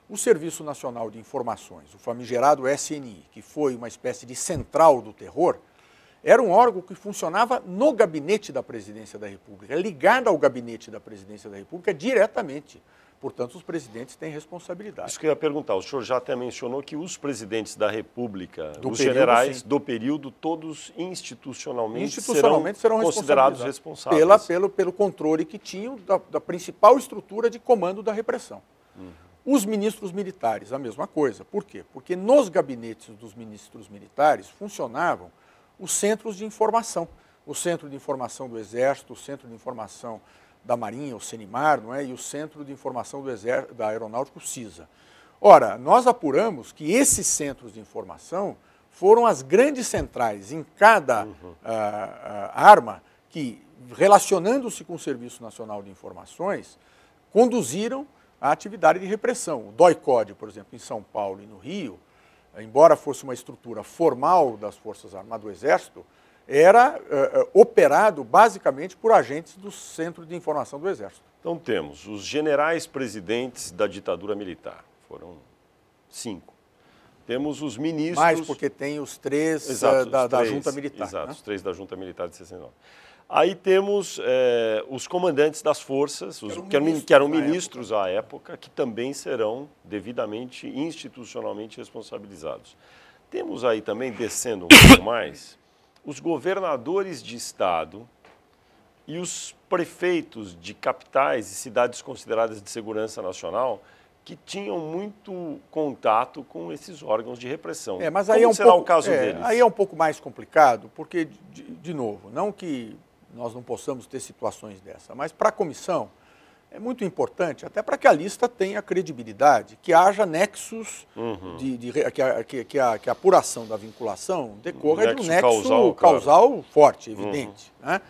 o Serviço Nacional de Informações, o famigerado SNI, que foi uma espécie de central do terror, era um órgão que funcionava no gabinete da Presidência da República, ligado ao gabinete da Presidência da República diretamente. Portanto, os presidentes têm responsabilidade. Isso que eu ia perguntar. O senhor já até mencionou que os presidentes da República, do os período, generais sim. do período, todos institucionalmente, institucionalmente serão, serão considerados responsáveis. Pela, pelo, pelo controle que tinham da, da principal estrutura de comando da repressão. Uhum. Os ministros militares, a mesma coisa. Por quê? Porque nos gabinetes dos ministros militares funcionavam os centros de informação. O Centro de Informação do Exército, o Centro de Informação da Marinha, o CENIMAR, não é? e o Centro de Informação do Exército, da Aeronáutica, o CISA. Ora, nós apuramos que esses centros de informação foram as grandes centrais em cada uhum. uh, uh, arma que, relacionando-se com o Serviço Nacional de Informações, conduziram a atividade de repressão. O DOI-COD, por exemplo, em São Paulo e no Rio, embora fosse uma estrutura formal das Forças Armadas do Exército, era uh, operado basicamente por agentes do Centro de Informação do Exército. Então temos os generais presidentes da ditadura militar, foram cinco. Temos os ministros. Mais porque tem os três, eh, exato, uh, da, os três da, junta militar. Exato, né? os três da junta militar de 69. Aí temos os comandantes das forças, os, que, eram ministros, que eram ministros época. à época, que também serão devidamente institucionalmente responsabilizados. Temos aí também, descendo um pouco mais, os governadores de estado e os prefeitos de capitais e cidades consideradas de segurança nacional que tinham muito contato com esses órgãos de repressão. É, mas aí Como é um será pouco, o caso é, deles? Aí é um pouco mais complicado, porque, de, de novo, não que nós não possamos ter situações dessa, mas para a comissão, é muito importante, até para que a lista tenha credibilidade, que haja nexos, uhum. de, de, que, a, que, a, que, a, apuração da vinculação decorra nexo de um nexo causal, causal forte, uhum. evidente. Uhum. Né?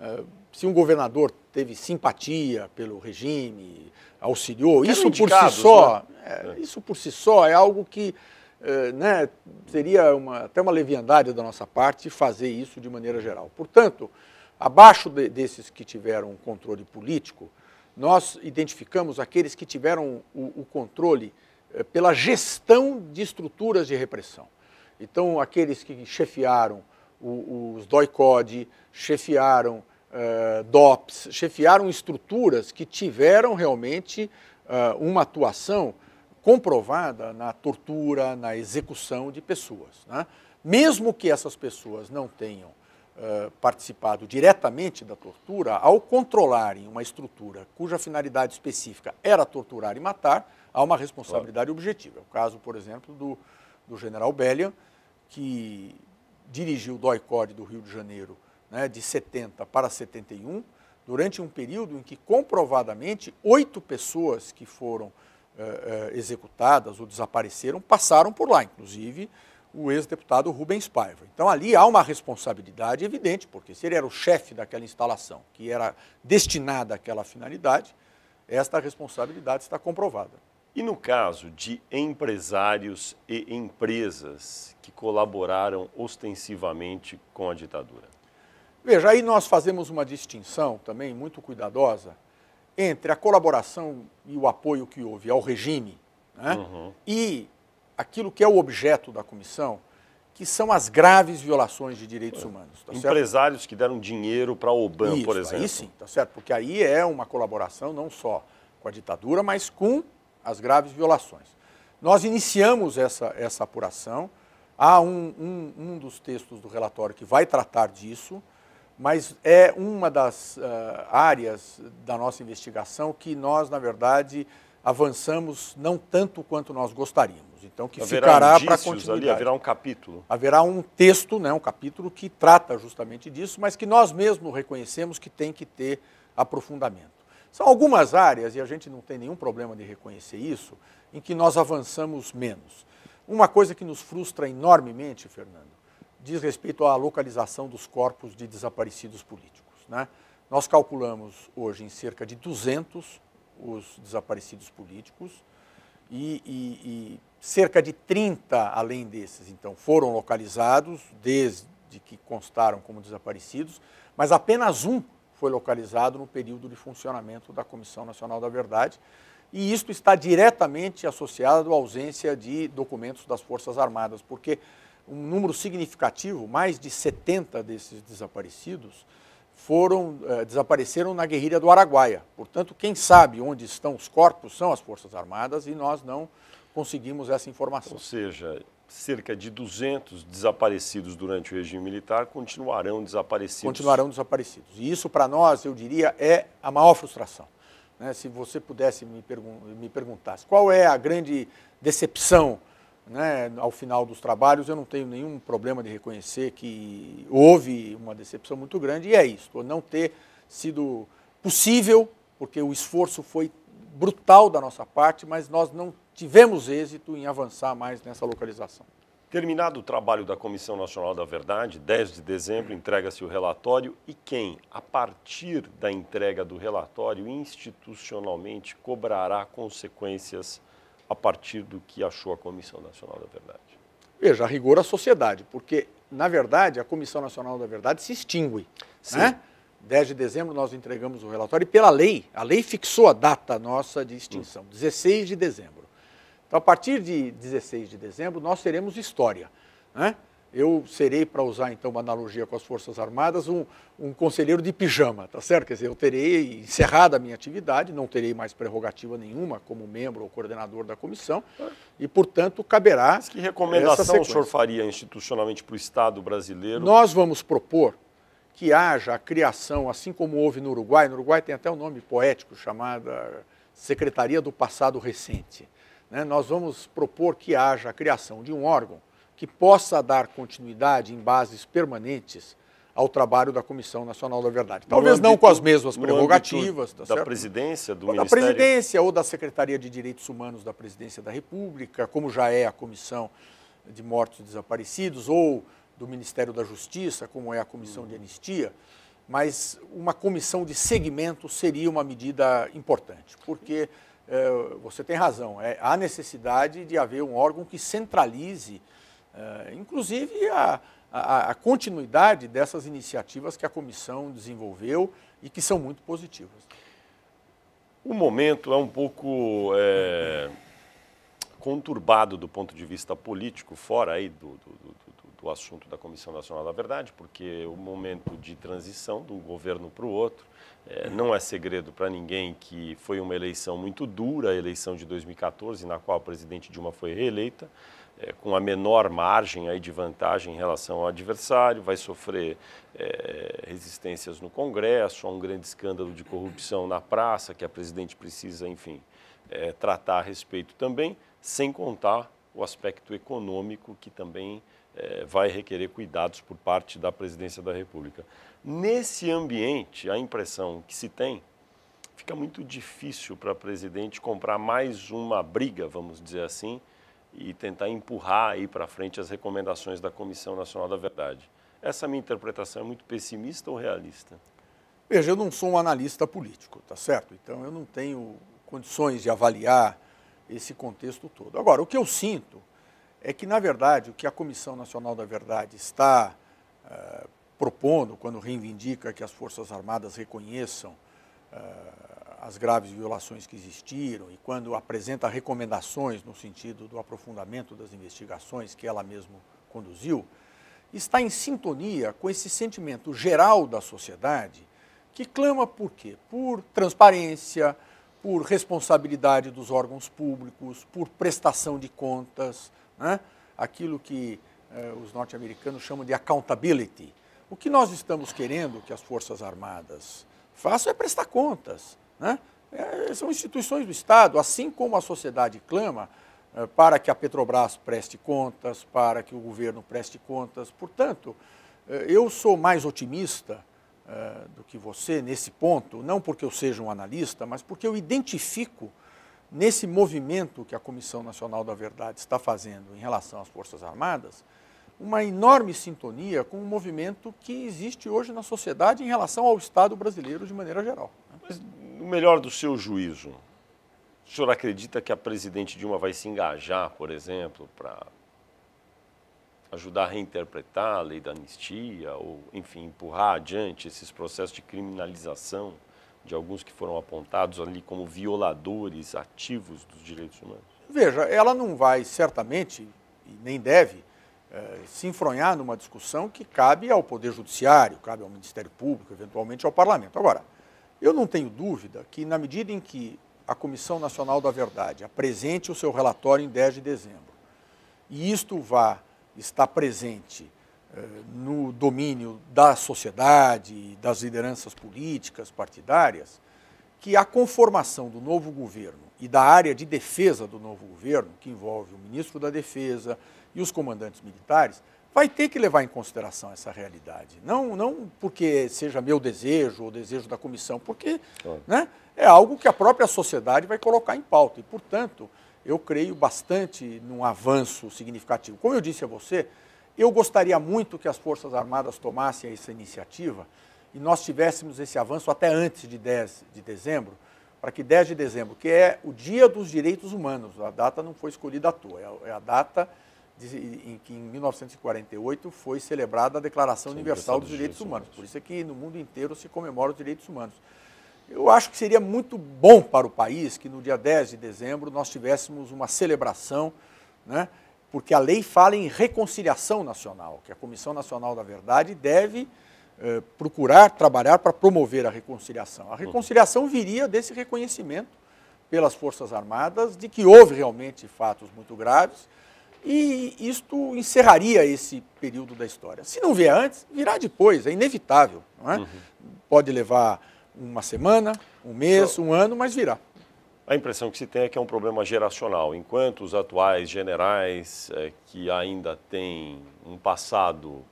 Eh, se um governador teve simpatia pelo regime, auxiliou, isso por, si só, né? Eh, é, isso por si só é algo que é, né, seria uma, até uma leviandade da nossa parte fazer isso de maneira geral. Portanto, abaixo de, desses que tiveram controle político, nós identificamos aqueles que tiveram o, o controle eh, pela gestão de estruturas de repressão. Então, aqueles que chefiaram os DOI-COD, chefiaram uh, DOPS, chefiaram estruturas que tiveram realmente uh, uma atuação comprovada na tortura, na execução de pessoas. Né? Mesmo que essas pessoas não tenham eh, participado diretamente da tortura, ao controlarem uma estrutura cuja finalidade específica era torturar e matar, há uma responsabilidade claro. objetiva. É o caso, por exemplo, do, do general Bellian, que dirigiu o doi do Rio de Janeiro né, de 70 para 71, durante um período em que comprovadamente oito pessoas que foram uh, executadas ou desapareceram passaram por lá, inclusive o ex-deputado Rubens Paiva. Então ali há uma responsabilidade evidente, porque se ele era o chefe daquela instalação que era destinada àquela finalidade, esta responsabilidade está comprovada. E no caso de empresários e empresas que colaboraram ostensivamente com a ditadura? Veja, aí nós fazemos uma distinção também muito cuidadosa entre a colaboração e o apoio que houve ao regime né? uhum. e aquilo que é o objeto da comissão, que são as graves violações de direitos é. humanos. Tá Empresários certo? que deram dinheiro para o Oban, Isso, por exemplo. Aí sim, tá certo? Porque aí é uma colaboração não só com a ditadura, mas com as graves violações. Nós iniciamos essa, essa apuração. Há um, um, um dos textos do relatório que vai tratar disso, mas é uma das uh, áreas da nossa investigação que nós, na verdade, avançamos não tanto quanto nós gostaríamos. Então, que haverá ficará para continuidade. haverá um capítulo. Haverá um texto, né, um capítulo que trata justamente disso, mas que nós mesmos reconhecemos que tem que ter aprofundamento. São algumas áreas, e a gente não tem nenhum problema de reconhecer isso, em que nós avançamos menos. Uma coisa que nos frustra enormemente, Fernando, diz respeito à localização dos corpos de desaparecidos políticos. Né? Nós calculamos hoje em cerca de 200 os desaparecidos políticos e, e, e cerca de 30 além desses, então, foram localizados desde que constaram como desaparecidos, mas apenas um foi localizado no período de funcionamento da Comissão Nacional da Verdade. E isto está diretamente associado à ausência de documentos das Forças Armadas, porque um número significativo, mais de 70 desses desaparecidos, foram eh, desapareceram na guerrilha do Araguaia. Portanto, quem sabe onde estão os corpos são as Forças Armadas e nós não conseguimos essa informação. Ou seja, cerca de 200 desaparecidos durante o regime militar continuarão desaparecidos. Continuarão desaparecidos. E isso, para nós, eu diria, é a maior frustração. Né? Se você pudesse me, pergun me perguntar qual é a grande decepção né, ao final dos trabalhos, eu não tenho nenhum problema de reconhecer que houve uma decepção muito grande, e é isso, não ter sido possível, porque o esforço foi brutal da nossa parte, mas nós não tivemos êxito em avançar mais nessa localização. Terminado o trabalho da Comissão Nacional da Verdade, 10 de dezembro entrega-se o relatório e quem, a partir da entrega do relatório, institucionalmente cobrará consequências a partir do que achou a Comissão Nacional da Verdade? Veja, a rigor a sociedade, porque, na verdade, a Comissão Nacional da Verdade se extingue. Sim. Né? 10 de dezembro nós entregamos o relatório e pela lei, a lei fixou a data nossa de extinção, hum. 16 de dezembro. Então, a partir de 16 de dezembro, nós teremos história. Né? eu serei, para usar então uma analogia com as Forças Armadas, um, um, conselheiro de pijama, tá certo? Quer dizer, eu terei encerrado a minha atividade, não terei mais prerrogativa nenhuma como membro ou coordenador da comissão e, portanto, caberá. Mas que recomendação o senhor faria institucionalmente para o Estado brasileiro? Nós vamos propor que haja a criação, assim como houve no Uruguai, no Uruguai tem até um nome poético chamada Secretaria do Passado Recente. Né? Nós vamos propor que haja a criação de um órgão que possa dar continuidade em bases permanentes ao trabalho da Comissão Nacional da Verdade. Talvez âmbito, não com as mesmas prerrogativas. Tá da certo? presidência do ou Ministério. Da presidência ou da Secretaria de Direitos Humanos da Presidência da República, como já é a Comissão de Mortos e Desaparecidos, ou do Ministério da Justiça, como é a Comissão de Anistia, mas uma comissão de segmento seria uma medida importante, porque é, você tem razão, é, há necessidade de haver um órgão que centralize eh, inclusive a, a, a, continuidade dessas iniciativas que a comissão desenvolveu e que são muito positivas. O momento é um pouco é, conturbado do ponto de vista político, fora aí do, do, do, do assunto da Comissão Nacional da Verdade, porque o momento de transição de um governo para o outro, é, não é segredo para ninguém que foi uma eleição muito dura, a eleição de 2014, na qual a presidente Dilma foi reeleita, é, com a menor margem aí de vantagem em relação ao adversário, vai sofrer é, resistências no Congresso, há um grande escândalo de corrupção na praça que a presidente precisa, enfim, é, tratar a respeito também, sem contar o aspecto econômico que também é, vai requerer cuidados por parte da presidência da República. Nesse ambiente, a impressão que se tem fica muito difícil para a presidente comprar mais uma briga, vamos dizer assim, e tentar empurrar aí para frente as recomendações da Comissão Nacional da Verdade. Essa minha interpretação é muito pessimista ou realista? Veja, eu não sou um analista político, tá certo? Então eu não tenho condições de avaliar esse contexto todo. Agora, o que eu sinto é que, na verdade, o que a Comissão Nacional da Verdade está uh, propondo, quando reivindica que as Forças Armadas reconheçam uh, as graves violações que existiram e quando apresenta recomendações no sentido do aprofundamento das investigações que ela mesma conduziu, está em sintonia com esse sentimento geral da sociedade que clama por quê? Por transparência, por responsabilidade dos órgãos públicos, por prestação de contas, né? aquilo que eh, os norte-americanos chamam de accountability. O que nós estamos querendo que as Forças Armadas façam é prestar contas, né? É, são instituições do Estado, assim como a sociedade clama é, para que a Petrobras preste contas, para que o governo preste contas. Portanto, é, eu sou mais otimista eh, do que você nesse ponto, não porque eu seja um analista, mas porque eu identifico nesse movimento que a Comissão Nacional da Verdade está fazendo em relação às Forças Armadas uma enorme sintonia com o movimento que existe hoje na sociedade em relação ao Estado brasileiro de maneira geral. O melhor do seu juízo, o senhor acredita que a presidente Dilma vai se engajar, por exemplo, para ajudar a reinterpretar a lei da anistia ou, enfim, empurrar adiante esses processos de criminalização de alguns que foram apontados ali como violadores ativos dos direitos humanos? Veja, ela não vai certamente, e nem deve, eh, se enfronhar numa discussão que cabe ao Poder Judiciário, cabe ao Ministério Público, eventualmente ao Parlamento. Agora, eu não tenho dúvida que, na medida em que a Comissão Nacional da Verdade apresente o seu relatório em 10 de dezembro, e isto vá estar presente eh, no domínio da sociedade, das lideranças políticas, partidárias, que a conformação do novo governo e da área de defesa do novo governo, que envolve o ministro da Defesa e os comandantes militares, vai ter que levar em consideração essa realidade. Não, não porque seja meu desejo ou desejo da comissão, porque claro. né, é algo que a própria sociedade vai colocar em pauta. E, portanto, eu creio bastante num avanço significativo. Como eu disse a você, eu gostaria muito que as Forças Armadas tomassem essa iniciativa e nós tivéssemos esse avanço até antes de 10 de dezembro, para que 10 de dezembro, que é o Dia dos Direitos Humanos, a data não foi escolhida à toa, é a é data em que em 1948 foi celebrada a Declaração Universal dos, dos Direitos, Direitos Humanos. Humanos. Por isso é que no mundo inteiro se comemora os direitos humanos. Eu acho que seria muito bom para o país que no dia 10 de dezembro nós tivéssemos uma celebração, né? porque a lei fala em reconciliação nacional, que a Comissão Nacional da Verdade deve eh, procurar trabalhar para promover a reconciliação. A uhum. reconciliação viria desse reconhecimento pelas Forças Armadas de que houve realmente fatos muito graves, e isto encerraria esse período da história. Se não vier antes, virá depois, é inevitável. Não é? Uhum. Pode levar uma semana, um mês, um ano, mas virá. A impressão que se tem é que é um problema geracional. Enquanto os atuais generais é, que ainda têm um passado,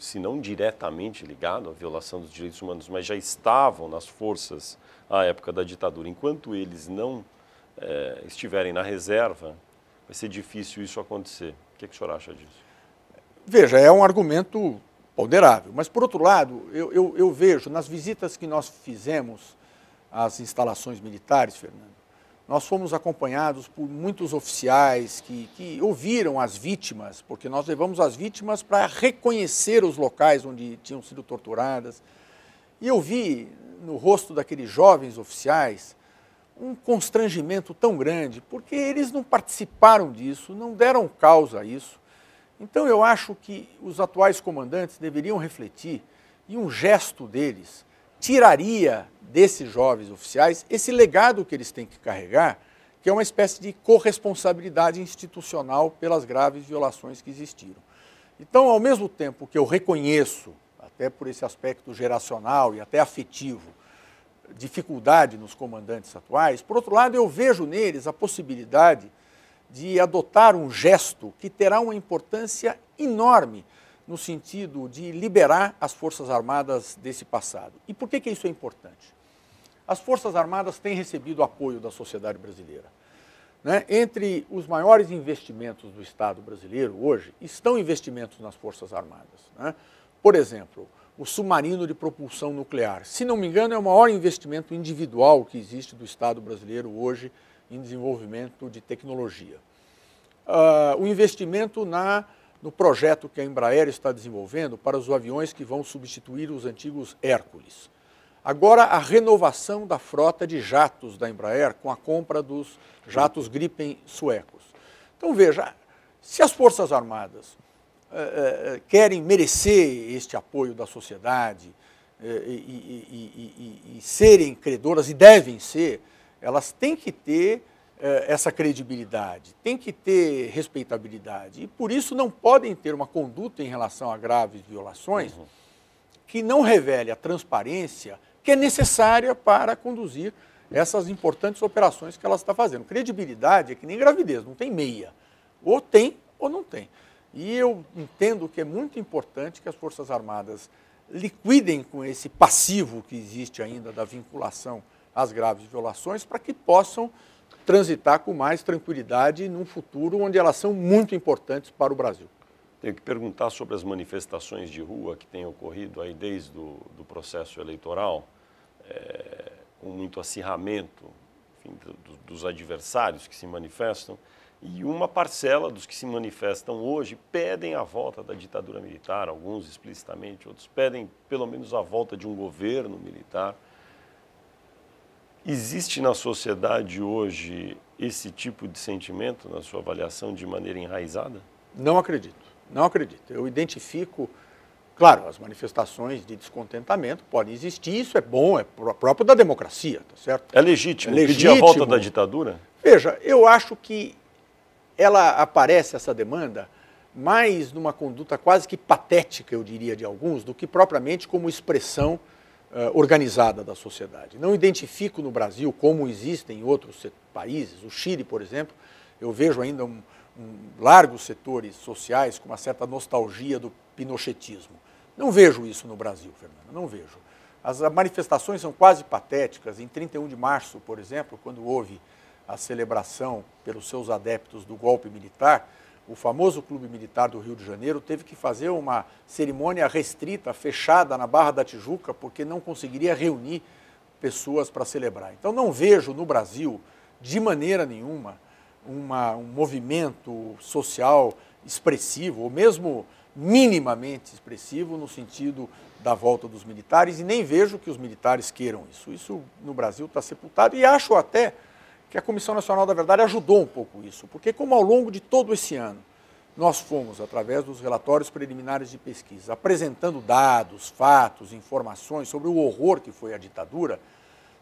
se não diretamente ligado à violação dos direitos humanos, mas já estavam nas forças à época da ditadura, enquanto eles não é, estiverem na reserva, vai ser difícil isso acontecer. O que, é que o senhor acha disso? Veja, é um argumento ponderável, mas por outro lado, eu, eu, eu vejo nas visitas que nós fizemos às instalações militares, Fernando, nós fomos acompanhados por muitos oficiais que, que ouviram as vítimas, porque nós levamos as vítimas para reconhecer os locais onde tinham sido torturadas. E eu vi no rosto daqueles jovens oficiais um constrangimento tão grande, porque eles não participaram disso, não deram causa a isso. Então eu acho que os atuais comandantes deveriam refletir e um gesto deles tiraria desses jovens oficiais esse legado que eles têm que carregar, que é uma espécie de corresponsabilidade institucional pelas graves violações que existiram. Então, ao mesmo tempo que eu reconheço, até por esse aspecto geracional e até afetivo, dificuldade nos comandantes atuais, por outro lado, eu vejo neles a possibilidade de adotar um gesto que terá uma importância enorme no sentido de liberar as Forças Armadas desse passado. E por que, que isso é importante? As Forças Armadas têm recebido apoio da sociedade brasileira. Né? Entre os maiores investimentos do Estado brasileiro hoje estão investimentos nas Forças Armadas. Né? Por exemplo, o submarino de propulsão nuclear. Se não me engano, é o maior investimento individual que existe do Estado brasileiro hoje em desenvolvimento de tecnologia. Uh, o investimento na, no projeto que a Embraer está desenvolvendo para os aviões que vão substituir os antigos Hércules. Agora, a renovação da frota de jatos da Embraer com a compra dos jatos Gripen suecos. Então, veja, se as Forças Armadas eh, eh, eh, querem merecer este apoio da sociedade e, e, e, e, serem credoras, e devem ser, elas têm que ter essa credibilidade, têm que ter respeitabilidade. E por isso não podem ter uma conduta em relação a graves violações uhum. que não revele a transparência que é necessária para conduzir essas importantes operações que ela está fazendo. Credibilidade é que nem gravidez, não tem meia. Ou tem ou não tem. E eu entendo que é muito importante que as Forças Armadas liquidem com esse passivo que existe ainda da vinculação às graves violações para que possam transitar com mais tranquilidade num futuro onde elas são muito importantes para o Brasil. Tenho que perguntar sobre as manifestações de rua que têm ocorrido aí desde o do processo eleitoral, é, com muito acirramento enfim, do, dos adversários que se manifestam. E uma parcela dos que se manifestam hoje pedem a volta da ditadura militar, alguns explicitamente, outros pedem pelo menos a volta de um governo militar. Existe na sociedade hoje esse tipo de sentimento, na sua avaliação, de maneira enraizada? Não acredito, não acredito. Eu identifico, claro, as manifestações de descontentamento podem existir, isso é bom, é próprio da democracia, tá certo? É legítimo, é legítimo. pedir a volta da ditadura? Veja, eu acho que ela aparece, essa demanda, mais numa conduta quase que patética, eu diria, de alguns, do que propriamente como expressão uh, organizada da sociedade. Não identifico no Brasil, como existem em outros países, o Chile, por exemplo, eu vejo ainda um, um largos setores sociais com uma certa nostalgia do pinochetismo. Não vejo isso no Brasil, Fernando, não vejo. As manifestações são quase patéticas. Em 31 de março, por exemplo, quando houve a celebração pelos seus adeptos do golpe militar, o famoso Clube Militar do Rio de Janeiro teve que fazer uma cerimônia restrita, fechada na Barra da Tijuca, porque não conseguiria reunir pessoas para celebrar. Então, não vejo no Brasil, de maneira nenhuma, uma, um movimento social expressivo, ou mesmo minimamente expressivo, no sentido da volta dos militares, e nem vejo que os militares queiram isso. Isso no Brasil está sepultado, e acho até que a Comissão Nacional da Verdade ajudou um pouco isso, porque como ao longo de todo esse ano nós fomos, através dos relatórios preliminares de pesquisa, apresentando dados, fatos, informações sobre o horror que foi a ditadura,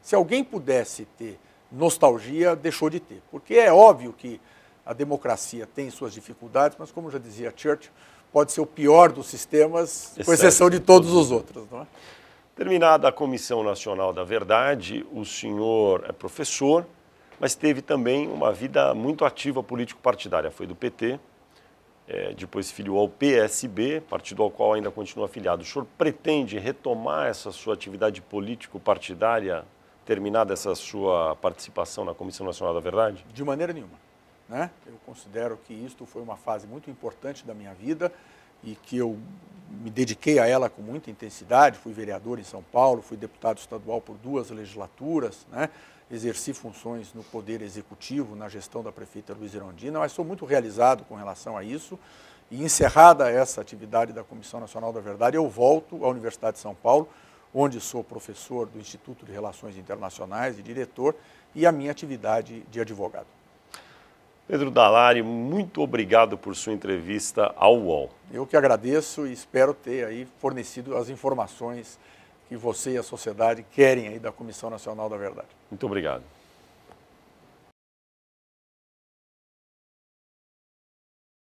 se alguém pudesse ter nostalgia, deixou de ter. Porque é óbvio que a democracia tem suas dificuldades, mas como já dizia Churchill, pode ser o pior dos sistemas, com exceção de todos os outros. Não é? Terminada a Comissão Nacional da Verdade, o senhor é professor, mas teve também uma vida muito ativa político-partidária. Foi do PT, é, depois filiou ao PSB, partido ao qual ainda continua afiliado. O senhor pretende retomar essa sua atividade político-partidária, terminada essa sua participação na Comissão Nacional da Verdade? De maneira nenhuma. Né? Eu considero que isto foi uma fase muito importante da minha vida e que eu me dediquei a ela com muita intensidade. Fui vereador em São Paulo, fui deputado estadual por duas legislaturas, né? exerci funções no Poder Executivo, na gestão da prefeita Luiz Irondina, mas sou muito realizado com relação a isso. E encerrada essa atividade da Comissão Nacional da Verdade, eu volto à Universidade de São Paulo, onde sou professor do Instituto de Relações Internacionais e diretor, e a minha atividade de advogado. Pedro Dalari, muito obrigado por sua entrevista ao UOL. Eu que agradeço e espero ter aí fornecido as informações que você e a sociedade querem aí da Comissão Nacional da Verdade. Muito obrigado.